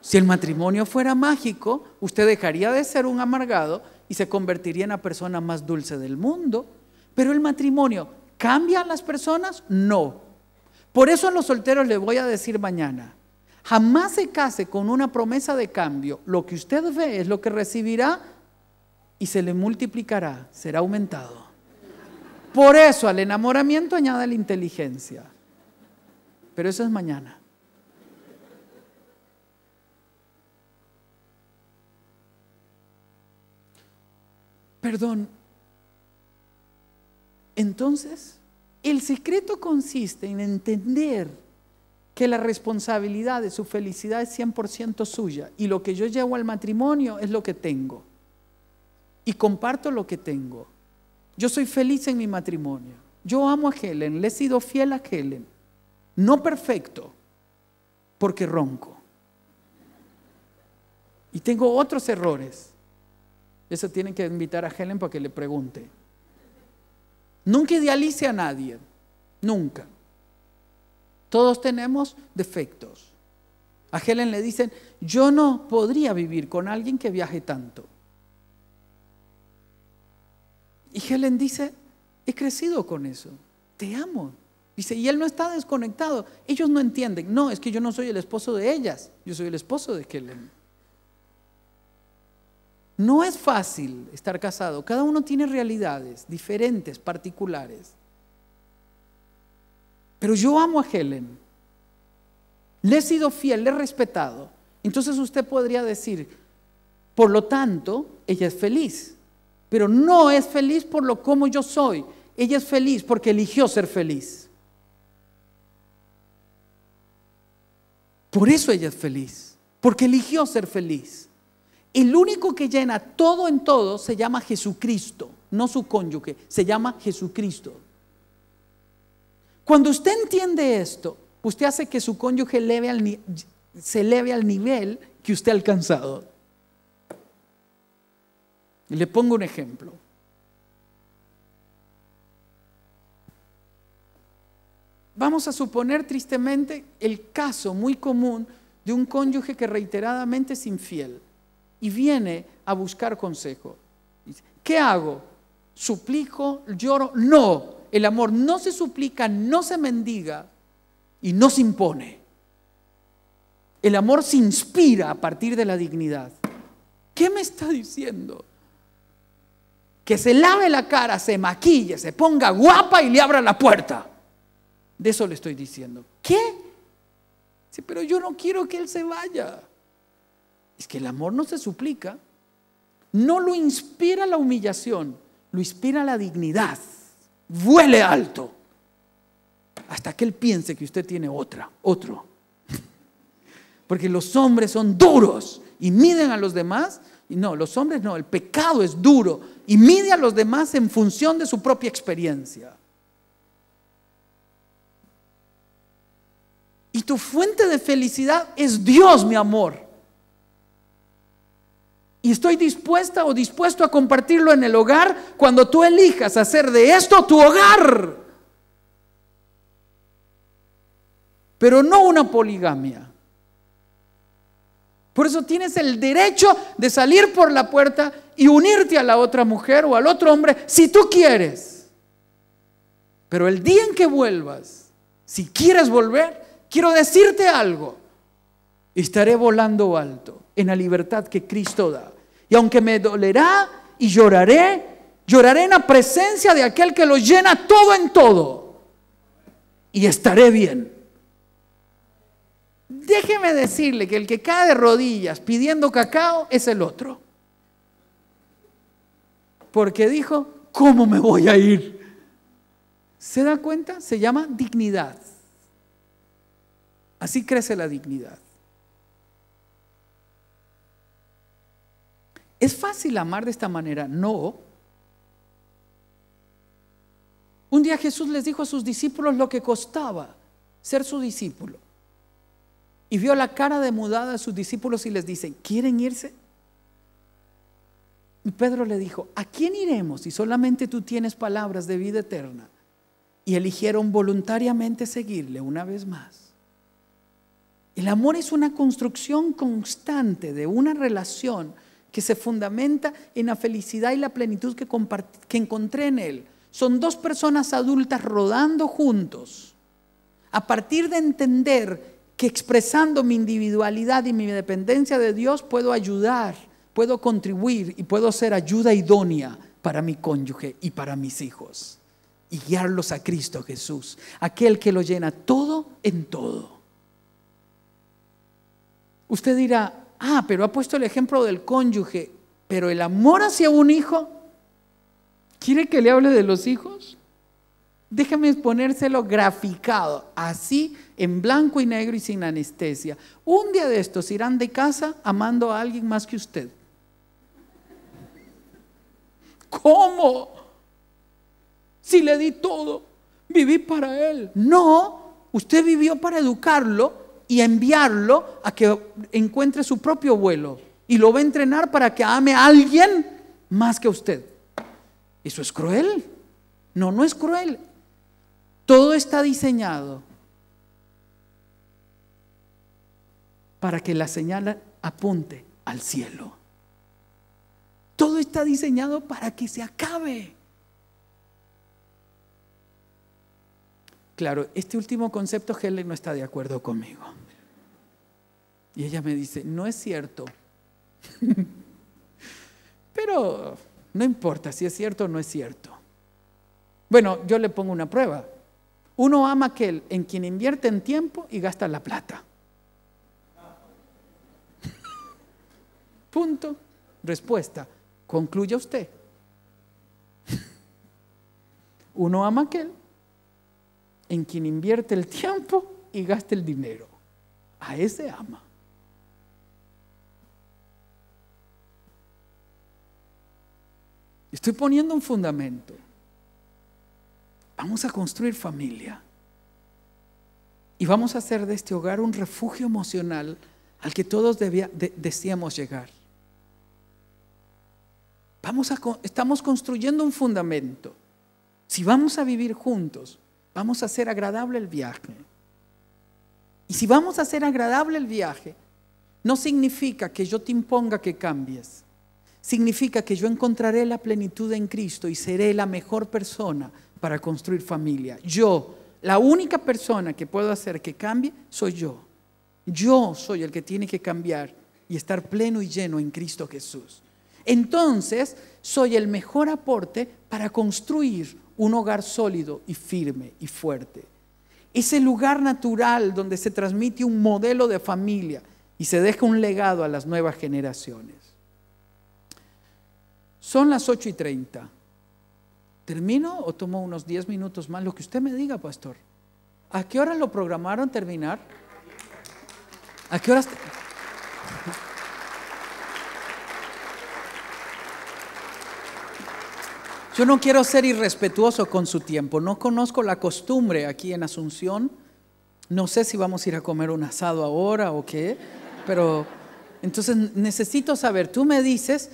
Si el matrimonio fuera mágico, usted dejaría de ser un amargado y se convertiría en la persona más dulce del mundo. Pero el matrimonio, ¿cambia a las personas? No. Por eso a los solteros les voy a decir mañana, jamás se case con una promesa de cambio. Lo que usted ve es lo que recibirá y se le multiplicará, será aumentado. Por eso al enamoramiento añade la inteligencia. Pero eso es mañana. Perdón. Entonces, el secreto consiste en entender que la responsabilidad de su felicidad es 100% suya y lo que yo llevo al matrimonio es lo que tengo. Y comparto lo que tengo. Yo soy feliz en mi matrimonio. Yo amo a Helen, le he sido fiel a Helen. No perfecto, porque ronco. Y tengo otros errores eso tienen que invitar a Helen para que le pregunte. Nunca idealice a nadie, nunca. Todos tenemos defectos. A Helen le dicen, yo no podría vivir con alguien que viaje tanto. Y Helen dice, he crecido con eso, te amo. Dice, y él no está desconectado, ellos no entienden. No, es que yo no soy el esposo de ellas, yo soy el esposo de Helen. No es fácil estar casado, cada uno tiene realidades diferentes, particulares. Pero yo amo a Helen, le he sido fiel, le he respetado. Entonces usted podría decir, por lo tanto, ella es feliz, pero no es feliz por lo como yo soy, ella es feliz porque eligió ser feliz. Por eso ella es feliz, porque eligió ser feliz. El único que llena todo en todo se llama Jesucristo, no su cónyuge, se llama Jesucristo. Cuando usted entiende esto, usted hace que su cónyuge se eleve al nivel que usted ha alcanzado. Le pongo un ejemplo. Vamos a suponer tristemente el caso muy común de un cónyuge que reiteradamente es infiel y viene a buscar consejo. ¿Qué hago? ¿Suplico? ¿Lloro? No, el amor no se suplica, no se mendiga y no se impone. El amor se inspira a partir de la dignidad. ¿Qué me está diciendo? Que se lave la cara, se maquille, se ponga guapa y le abra la puerta. De eso le estoy diciendo. ¿Qué? Sí, pero yo no quiero que él se vaya. Es que el amor no se suplica, no lo inspira la humillación, lo inspira la dignidad. Vuele alto hasta que él piense que usted tiene otra, otro. Porque los hombres son duros y miden a los demás. no, los hombres no, el pecado es duro y mide a los demás en función de su propia experiencia. Y tu fuente de felicidad es Dios, mi amor. Y estoy dispuesta o dispuesto a compartirlo en el hogar cuando tú elijas hacer de esto tu hogar. Pero no una poligamia. Por eso tienes el derecho de salir por la puerta y unirte a la otra mujer o al otro hombre si tú quieres. Pero el día en que vuelvas, si quieres volver, quiero decirte algo. Estaré volando alto en la libertad que Cristo da. Y aunque me dolerá y lloraré, lloraré en la presencia de aquel que lo llena todo en todo. Y estaré bien. Déjeme decirle que el que cae de rodillas pidiendo cacao es el otro. Porque dijo, ¿cómo me voy a ir? ¿Se da cuenta? Se llama dignidad. Así crece la dignidad. ¿Es fácil amar de esta manera? No. Un día Jesús les dijo a sus discípulos lo que costaba ser su discípulo. Y vio la cara demudada de sus discípulos y les dice, ¿quieren irse? Y Pedro le dijo, ¿a quién iremos si solamente tú tienes palabras de vida eterna? Y eligieron voluntariamente seguirle una vez más. El amor es una construcción constante de una relación que se fundamenta en la felicidad y la plenitud que, encontré en Él. Son dos personas adultas rodando juntos a partir de entender que expresando mi individualidad y mi dependencia de Dios puedo ayudar, puedo contribuir y puedo ser ayuda idónea para mi cónyuge y para mis hijos y guiarlos a Cristo Jesús, aquel que lo llena todo en todo. Usted dirá, Ah, pero ha puesto el ejemplo del cónyuge, pero el amor hacia un hijo, ¿quiere que le hable de los hijos? Déjame ponérselo graficado, así, en blanco y negro y sin anestesia. Un día de estos irán de casa amando a alguien más que usted. ¿Cómo? Si le di todo, viví para él. No, usted vivió para educarlo y enviarlo a que encuentre su propio vuelo y lo va a entrenar para que ame a alguien más que a usted. ¿Eso es cruel? No, no es cruel. Todo está diseñado para que la señal apunte al cielo. Todo está diseñado para que se acabe. Claro, este último concepto Helen no está de acuerdo conmigo. Y ella me dice, no es cierto. Pero no importa si es cierto o no es cierto. Bueno, yo le pongo una prueba. Uno ama aquel en quien invierte en tiempo y gasta la plata. Punto. Respuesta. Concluya usted. Uno ama aquel en quien invierte el tiempo y gasta el dinero. A ese ama. Estoy poniendo un fundamento. Vamos a construir familia. Y vamos a hacer de este hogar un refugio emocional al que todos deseamos llegar. estamos construyendo un fundamento. Si vamos a vivir juntos, vamos a hacer agradable el viaje. Y si vamos a hacer agradable el viaje, no significa que yo te imponga que cambies significa que yo encontraré la plenitud en Cristo y seré la mejor persona para construir familia. Yo, la única persona que puedo hacer que cambie, soy yo. Yo soy el que tiene que cambiar y estar pleno y lleno en Cristo Jesús. Entonces, soy el mejor aporte para construir un hogar sólido y firme y fuerte. Ese lugar natural donde se transmite un modelo de familia y se deja un legado a las nuevas generaciones. Son las 8 y 30. ¿Termino o tomo unos 10 minutos más? Lo que usted me diga, pastor. ¿A qué hora lo programaron terminar? ¿A qué horas? Yo no quiero ser irrespetuoso con su tiempo. No conozco la costumbre aquí en Asunción. No sé si vamos a ir a comer un asado ahora o qué, pero entonces necesito saber. Tú me dices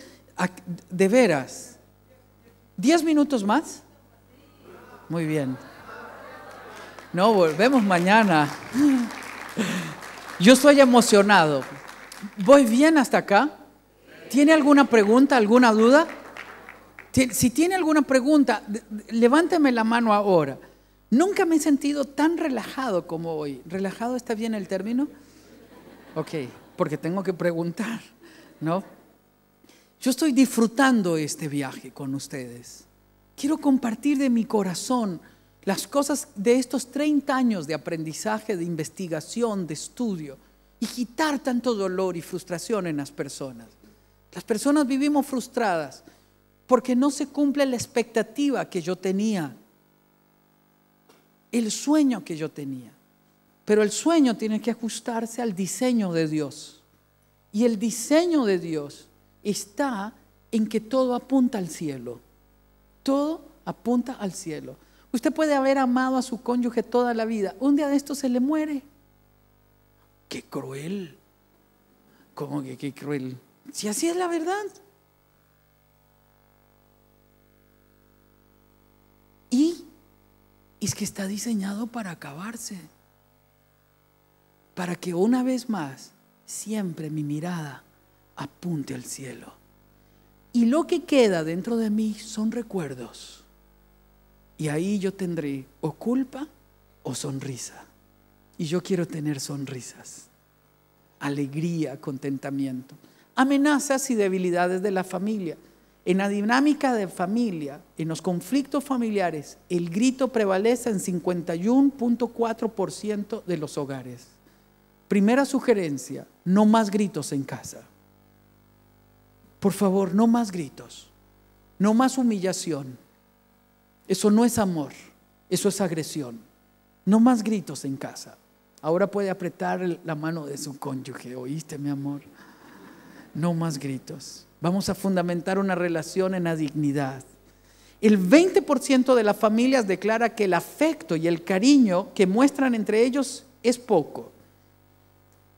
de veras. ¿Diez minutos más? Muy bien. No, volvemos mañana. Yo estoy emocionado. ¿Voy bien hasta acá? ¿Tiene alguna pregunta, alguna duda? Si tiene alguna pregunta, levánteme la mano ahora. Nunca me he sentido tan relajado como hoy. ¿Relajado está bien el término? Ok, porque tengo que preguntar, ¿no? Yo estoy disfrutando este viaje con ustedes. Quiero compartir de mi corazón las cosas de estos 30 años de aprendizaje, de investigación, de estudio, y quitar tanto dolor y frustración en las personas. Las personas vivimos frustradas porque no se cumple la expectativa que yo tenía, el sueño que yo tenía. Pero el sueño tiene que ajustarse al diseño de Dios. Y el diseño de Dios está en que todo apunta al cielo. Todo apunta al cielo. Usted puede haber amado a su cónyuge toda la vida. Un día de esto se le muere. Qué cruel. ¿Cómo que qué cruel? Si así es la verdad. Y es que está diseñado para acabarse. Para que una vez más, siempre mi mirada apunte al cielo. Y lo que queda dentro de mí son recuerdos. Y ahí yo tendré o culpa o sonrisa. Y yo quiero tener sonrisas, alegría, contentamiento. Amenazas y debilidades de la familia. En la dinámica de familia, en los conflictos familiares, el grito prevalece en 51.4% de los hogares. Primera sugerencia, no más gritos en casa. Por favor, no más gritos, no más humillación. Eso no es amor, eso es agresión. No más gritos en casa. Ahora puede apretar la mano de su cónyuge, oíste mi amor. No más gritos. Vamos a fundamentar una relación en la dignidad. El 20% de las familias declara que el afecto y el cariño que muestran entre ellos es poco.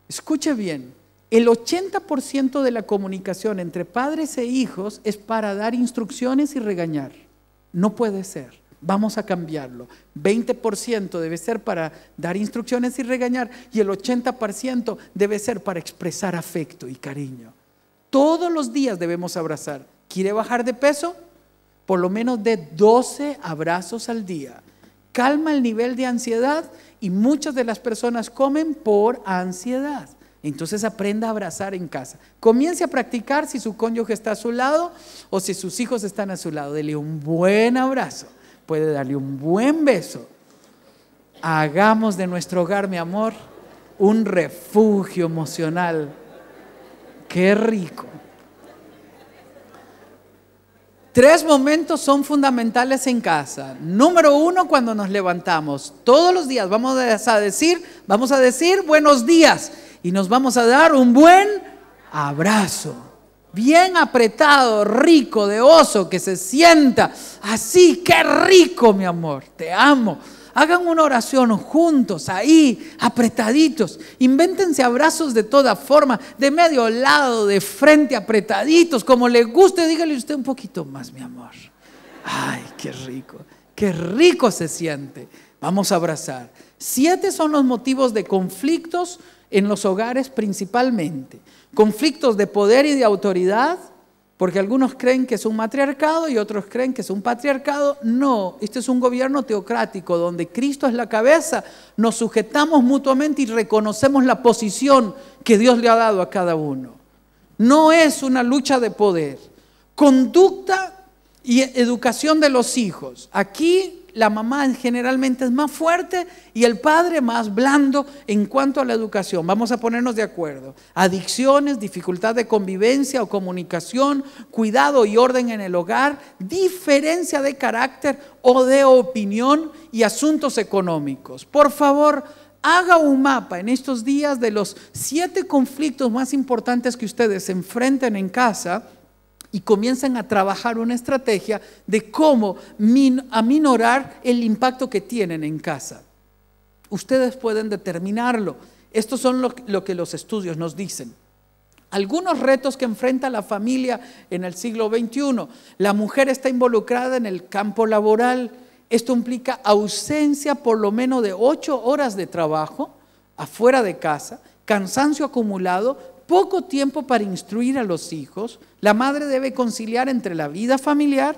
Escuche bien, el 80% de la comunicación entre padres e hijos es para dar instrucciones y regañar. No puede ser. Vamos a cambiarlo. 20% debe ser para dar instrucciones y regañar y el 80% debe ser para expresar afecto y cariño. Todos los días debemos abrazar. ¿Quiere bajar de peso? Por lo menos de 12 abrazos al día. Calma el nivel de ansiedad y muchas de las personas comen por ansiedad. Entonces aprenda a abrazar en casa. Comience a practicar si su cónyuge está a su lado o si sus hijos están a su lado. Dele un buen abrazo. Puede darle un buen beso. Hagamos de nuestro hogar, mi amor, un refugio emocional. Qué rico. Tres momentos son fundamentales en casa. Número uno, cuando nos levantamos. Todos los días vamos a decir, vamos a decir buenos días y nos vamos a dar un buen abrazo. Bien apretado, rico, de oso, que se sienta. Así, qué rico, mi amor. Te amo. Hagan una oración juntos, ahí, apretaditos. Invéntense abrazos de toda forma, de medio lado, de frente, apretaditos, como le guste. Dígale usted un poquito más, mi amor. Ay, qué rico, qué rico se siente. Vamos a abrazar. Siete son los motivos de conflictos en los hogares principalmente. Conflictos de poder y de autoridad, porque algunos creen que es un matriarcado y otros creen que es un patriarcado. No, este es un gobierno teocrático donde Cristo es la cabeza, nos sujetamos mutuamente y reconocemos la posición que Dios le ha dado a cada uno. No es una lucha de poder. Conducta y educación de los hijos. Aquí la mamá generalmente es más fuerte y el padre más blando en cuanto a la educación. Vamos a ponernos de acuerdo. Adicciones, dificultad de convivencia o comunicación, cuidado y orden en el hogar, diferencia de carácter o de opinión y asuntos económicos. Por favor, haga un mapa en estos días de los siete conflictos más importantes que ustedes enfrenten en casa y comienzan a trabajar una estrategia de cómo aminorar el impacto que tienen en casa. Ustedes pueden determinarlo. Estos son lo que los estudios nos dicen. Algunos retos que enfrenta la familia en el siglo XXI. La mujer está involucrada en el campo laboral. Esto implica ausencia por lo menos de ocho horas de trabajo afuera de casa, cansancio acumulado, poco tiempo para instruir a los hijos, la madre debe conciliar entre la vida familiar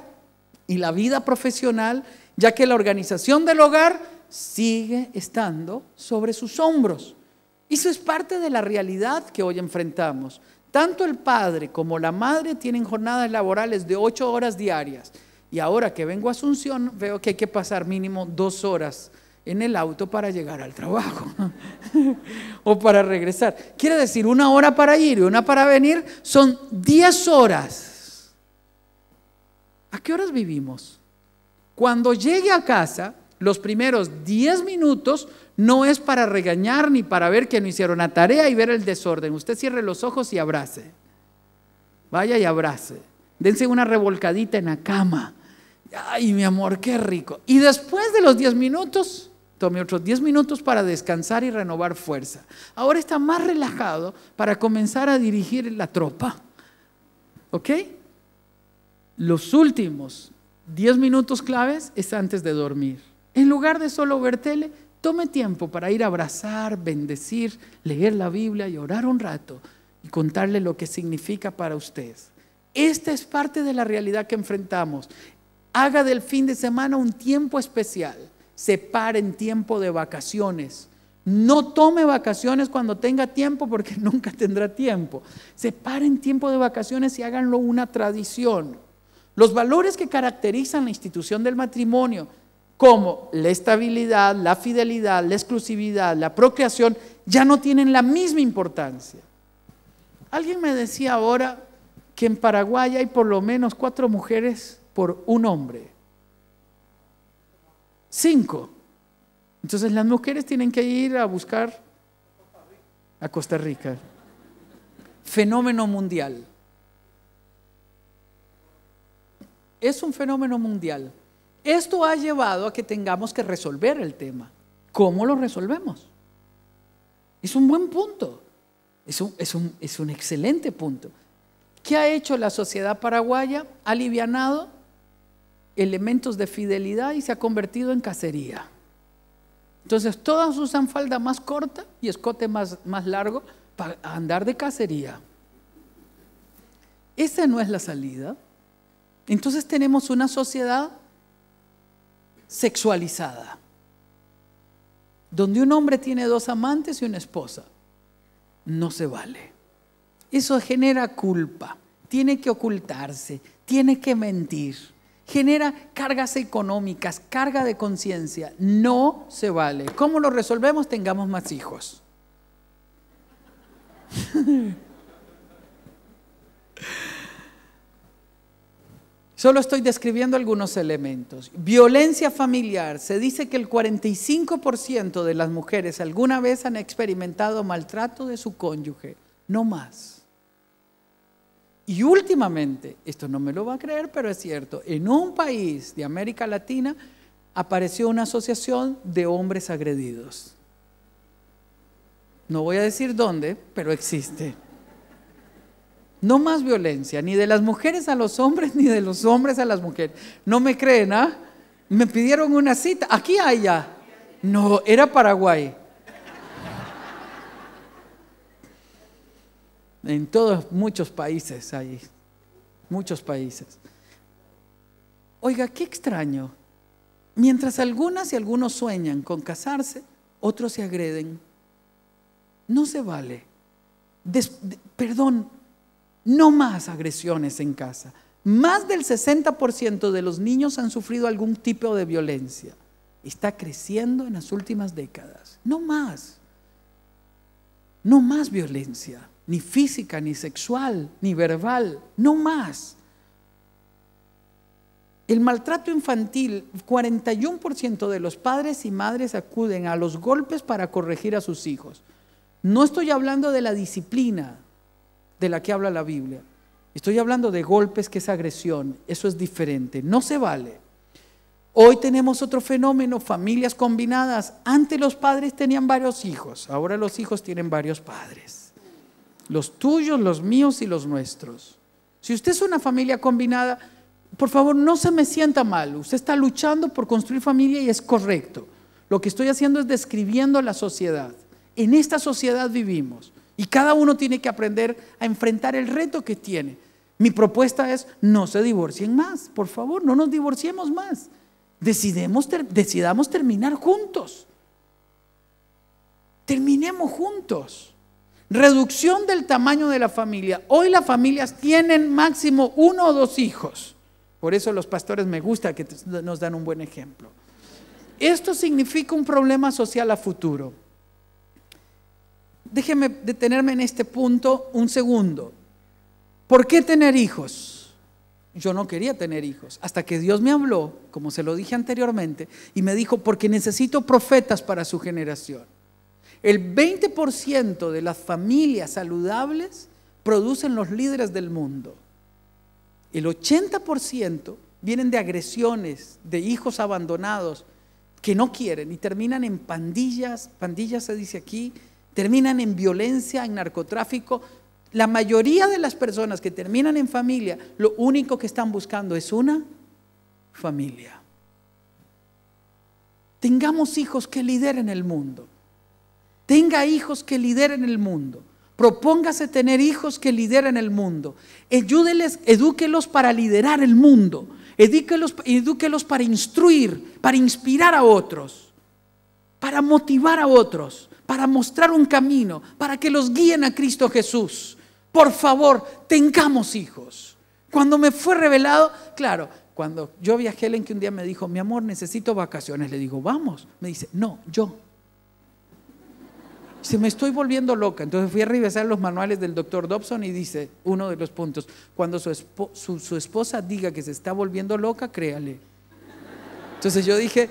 y la vida profesional, ya que la organización del hogar sigue estando sobre sus hombros. Eso es parte de la realidad que hoy enfrentamos. Tanto el padre como la madre tienen jornadas laborales de ocho horas diarias. Y ahora que vengo a Asunción, veo que hay que pasar mínimo dos horas en el auto para llegar al trabajo o para regresar. Quiere decir, una hora para ir y una para venir son 10 horas. ¿A qué horas vivimos? Cuando llegue a casa, los primeros 10 minutos no es para regañar ni para ver que no hicieron la tarea y ver el desorden. Usted cierre los ojos y abrace. Vaya y abrace. Dense una revolcadita en la cama. Ay, mi amor, qué rico. Y después de los 10 minutos, tome otros 10 minutos para descansar y renovar fuerza. Ahora está más relajado para comenzar a dirigir la tropa. ¿Ok? Los últimos 10 minutos claves es antes de dormir. En lugar de solo ver tele, tome tiempo para ir a abrazar, bendecir, leer la Biblia y orar un rato y contarle lo que significa para usted. Esta es parte de la realidad que enfrentamos. Haga del fin de semana un tiempo especial separen tiempo de vacaciones. No tome vacaciones cuando tenga tiempo porque nunca tendrá tiempo. Separen tiempo de vacaciones y háganlo una tradición. Los valores que caracterizan la institución del matrimonio, como la estabilidad, la fidelidad, la exclusividad, la procreación, ya no tienen la misma importancia. Alguien me decía ahora que en Paraguay hay por lo menos cuatro mujeres por un hombre. Cinco. Entonces las mujeres tienen que ir a buscar a Costa Rica. Fenómeno mundial. Es un fenómeno mundial. Esto ha llevado a que tengamos que resolver el tema. ¿Cómo lo resolvemos? Es un buen punto. Es un, excelente punto. ¿Qué ha hecho la sociedad paraguaya? alivianado? elementos de fidelidad y se ha convertido en cacería. Entonces todas usan falda más corta y escote más, más largo para andar de cacería. Esa no es la salida. Entonces tenemos una sociedad sexualizada, donde un hombre tiene dos amantes y una esposa. No se vale. Eso genera culpa, tiene que ocultarse, tiene que mentir genera cargas económicas, carga de conciencia. No se vale. ¿Cómo lo resolvemos? Tengamos más hijos. Solo estoy describiendo algunos elementos. Violencia familiar. Se dice que el 45% de las mujeres alguna vez han experimentado maltrato de su cónyuge. No más. Y últimamente, esto no me lo va a creer, pero es cierto, en un país de América Latina apareció una asociación de hombres agredidos. No voy a decir dónde, pero existe. No más violencia, ni de las mujeres a los hombres, ni de los hombres a las mujeres. No me creen, ¿ah? Me pidieron una cita. Aquí, hay ya. No, era Paraguay. en todos, muchos países hay, muchos países. Oiga, qué extraño. Mientras algunas y algunos sueñan con casarse, otros se agreden. No se vale. perdón, no más agresiones en casa. Más del 60% de los niños han sufrido algún tipo de violencia. Está creciendo en las últimas décadas. No más. No más violencia ni física, ni sexual, ni verbal, no más. El maltrato infantil, 41% de los padres y madres acuden a los golpes para corregir a sus hijos. No estoy hablando de la disciplina de la que habla la Biblia. Estoy hablando de golpes, que es agresión. Eso es diferente. No se vale. Hoy tenemos otro fenómeno, familias combinadas. Antes los padres tenían varios hijos, ahora los hijos tienen varios padres los tuyos, los míos y los nuestros. Si usted es una familia combinada, por favor no se me sienta mal. Usted está luchando por construir familia y es correcto. Lo que estoy haciendo es describiendo la sociedad. En esta sociedad vivimos y cada uno tiene que aprender a enfrentar el reto que tiene. Mi propuesta es no se divorcien más, por favor, no nos divorciemos más. decidamos terminar juntos. Terminemos juntos. Reducción del tamaño de la familia. Hoy las familias tienen máximo uno o dos hijos. Por eso los pastores me gusta que nos dan un buen ejemplo. Esto significa un problema social a futuro. Déjeme detenerme en este punto un segundo. ¿Por qué tener hijos? Yo no quería tener hijos, hasta que Dios me habló, como se lo dije anteriormente, y me dijo, porque necesito profetas para su generación. El 20% de las familias saludables producen los líderes del mundo. El 80% vienen de agresiones, de hijos abandonados que no quieren y terminan en pandillas, pandillas se dice aquí, terminan en violencia, en narcotráfico. La mayoría de las personas que terminan en familia, lo único que están buscando es una familia. Tengamos hijos que lideren el mundo. Tenga hijos que lideren el mundo. Propóngase tener hijos que lideren el mundo. Ayúdeles, edúquelos para liderar el mundo. Edúquelos, para instruir, para inspirar a otros, para motivar a otros, para mostrar un camino, para que los guíen a Cristo Jesús. Por favor, tengamos hijos. Cuando me fue revelado, claro, cuando yo viajé, a Helen que un día me dijo, mi amor, necesito vacaciones, le digo, vamos. Me dice, no, yo. Se me estoy volviendo loca. Entonces fui a revisar los manuales del doctor Dobson y dice, uno de los puntos, cuando su, esposa diga que se está volviendo loca, créale. Entonces yo dije,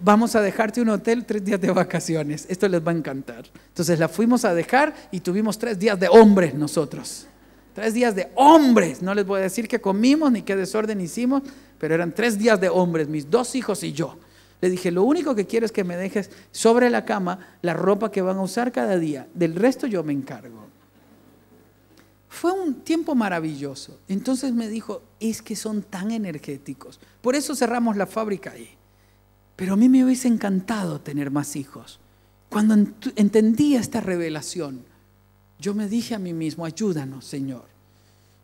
vamos a dejarte un hotel tres días de vacaciones, esto les va a encantar. Entonces la fuimos a dejar y tuvimos tres días de hombres nosotros. Tres días de hombres, no les voy a decir que comimos ni qué desorden hicimos, pero eran tres días de hombres, mis dos hijos y yo. Le dije, lo único que quiero es que me dejes sobre la cama la ropa que van a usar cada día. Del resto yo me encargo. Fue un tiempo maravilloso. Entonces me dijo, es que son tan energéticos. Por eso cerramos la fábrica ahí. Pero a mí me hubiese encantado tener más hijos. Cuando entendí esta revelación, yo me dije a mí mismo, ayúdanos, Señor.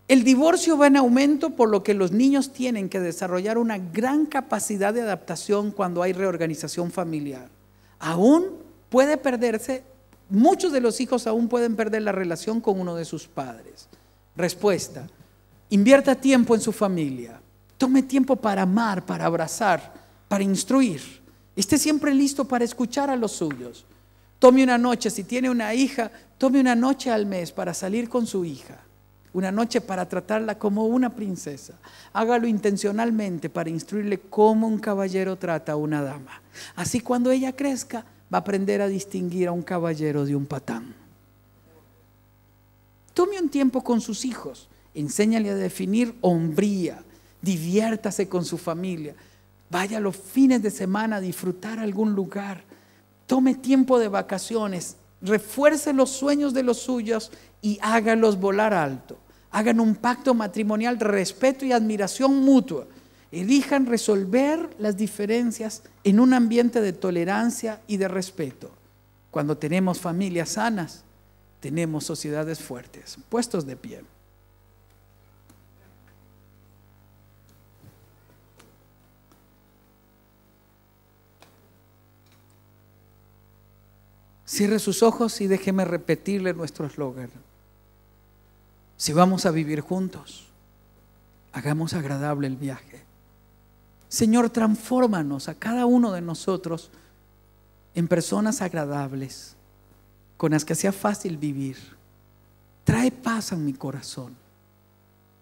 El divorcio va en aumento por lo que los niños tienen que desarrollar una gran capacidad de adaptación cuando hay reorganización familiar. Aún puede perderse, muchos de los hijos aún pueden perder la relación con uno de sus padres. Respuesta, invierta tiempo en su familia, tome tiempo para amar, para abrazar, para instruir. Esté siempre listo para escuchar a los suyos. Tome una noche, si tiene una hija, tome una noche al mes para salir con su hija una noche para tratarla como una princesa. Hágalo intencionalmente para instruirle cómo un caballero trata a una dama. Así cuando ella crezca, va a aprender a distinguir a un caballero de un patán. Tome un tiempo con sus hijos, enséñale a definir hombría, diviértase con su familia, vaya los fines de semana a disfrutar algún lugar, tome tiempo de vacaciones, refuerce los sueños de los suyos y hágalos volar alto. Hagan un pacto matrimonial de respeto y admiración mutua. Elijan resolver las diferencias en un ambiente de tolerancia y de respeto. Cuando tenemos familias sanas, tenemos sociedades fuertes, puestos de pie. Cierre sus ojos y déjeme repetirle nuestro eslogan. Si vamos a vivir juntos, hagamos agradable el viaje. Señor, transfórmanos a cada uno de nosotros en personas agradables, con las que sea fácil vivir. Trae paz a mi corazón.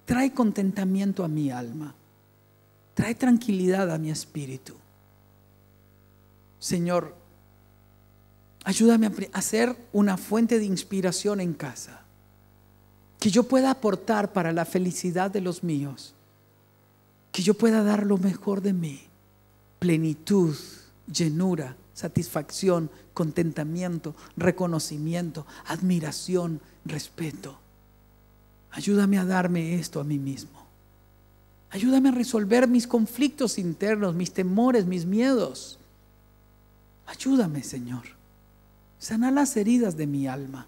Trae contentamiento a mi alma. Trae tranquilidad a mi espíritu. Señor, ayúdame a ser una fuente de inspiración en casa que yo pueda aportar para la felicidad de los míos, que yo pueda dar lo mejor de mí, plenitud, llenura, satisfacción, contentamiento, reconocimiento, admiración, respeto. Ayúdame a darme esto a mí mismo. Ayúdame a resolver mis conflictos internos, mis temores, mis miedos. Ayúdame, Señor. Sana las heridas de mi alma.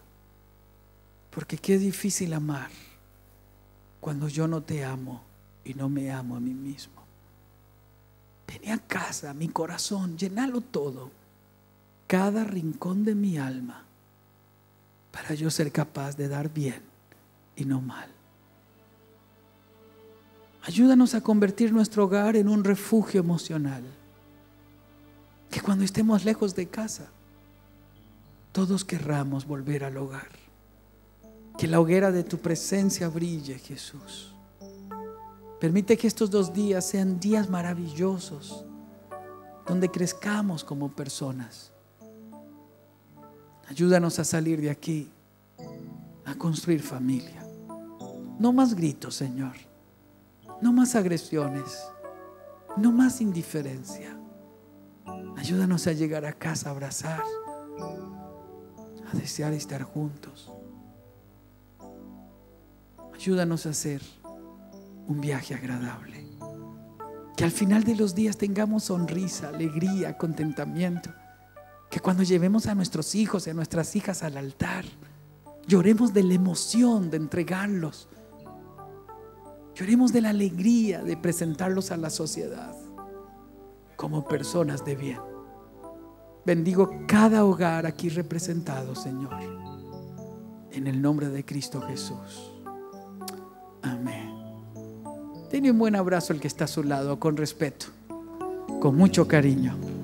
Porque qué difícil amar cuando yo no te amo y no me amo a mí mismo. Tenía casa, mi corazón, llenalo todo, cada rincón de mi alma, para yo ser capaz de dar bien y no mal. Ayúdanos a convertir nuestro hogar en un refugio emocional. Que cuando estemos lejos de casa, todos querramos volver al hogar. Que la hoguera de tu presencia brille, Jesús. Permite que estos dos días sean días maravillosos, donde crezcamos como personas. Ayúdanos a salir de aquí, a construir familia. No más gritos, Señor. No más agresiones. No más indiferencia. Ayúdanos a llegar a casa, a abrazar, a desear estar juntos. Ayúdanos a hacer un viaje agradable. Que al final de los días tengamos sonrisa, alegría, contentamiento. Que cuando llevemos a nuestros hijos y a nuestras hijas al altar, lloremos de la emoción de entregarlos. Lloremos de la alegría de presentarlos a la sociedad como personas de bien. Bendigo cada hogar aquí representado, Señor, en el nombre de Cristo Jesús. Amén. Tiene un buen abrazo el que está a su lado, con respeto, con mucho cariño.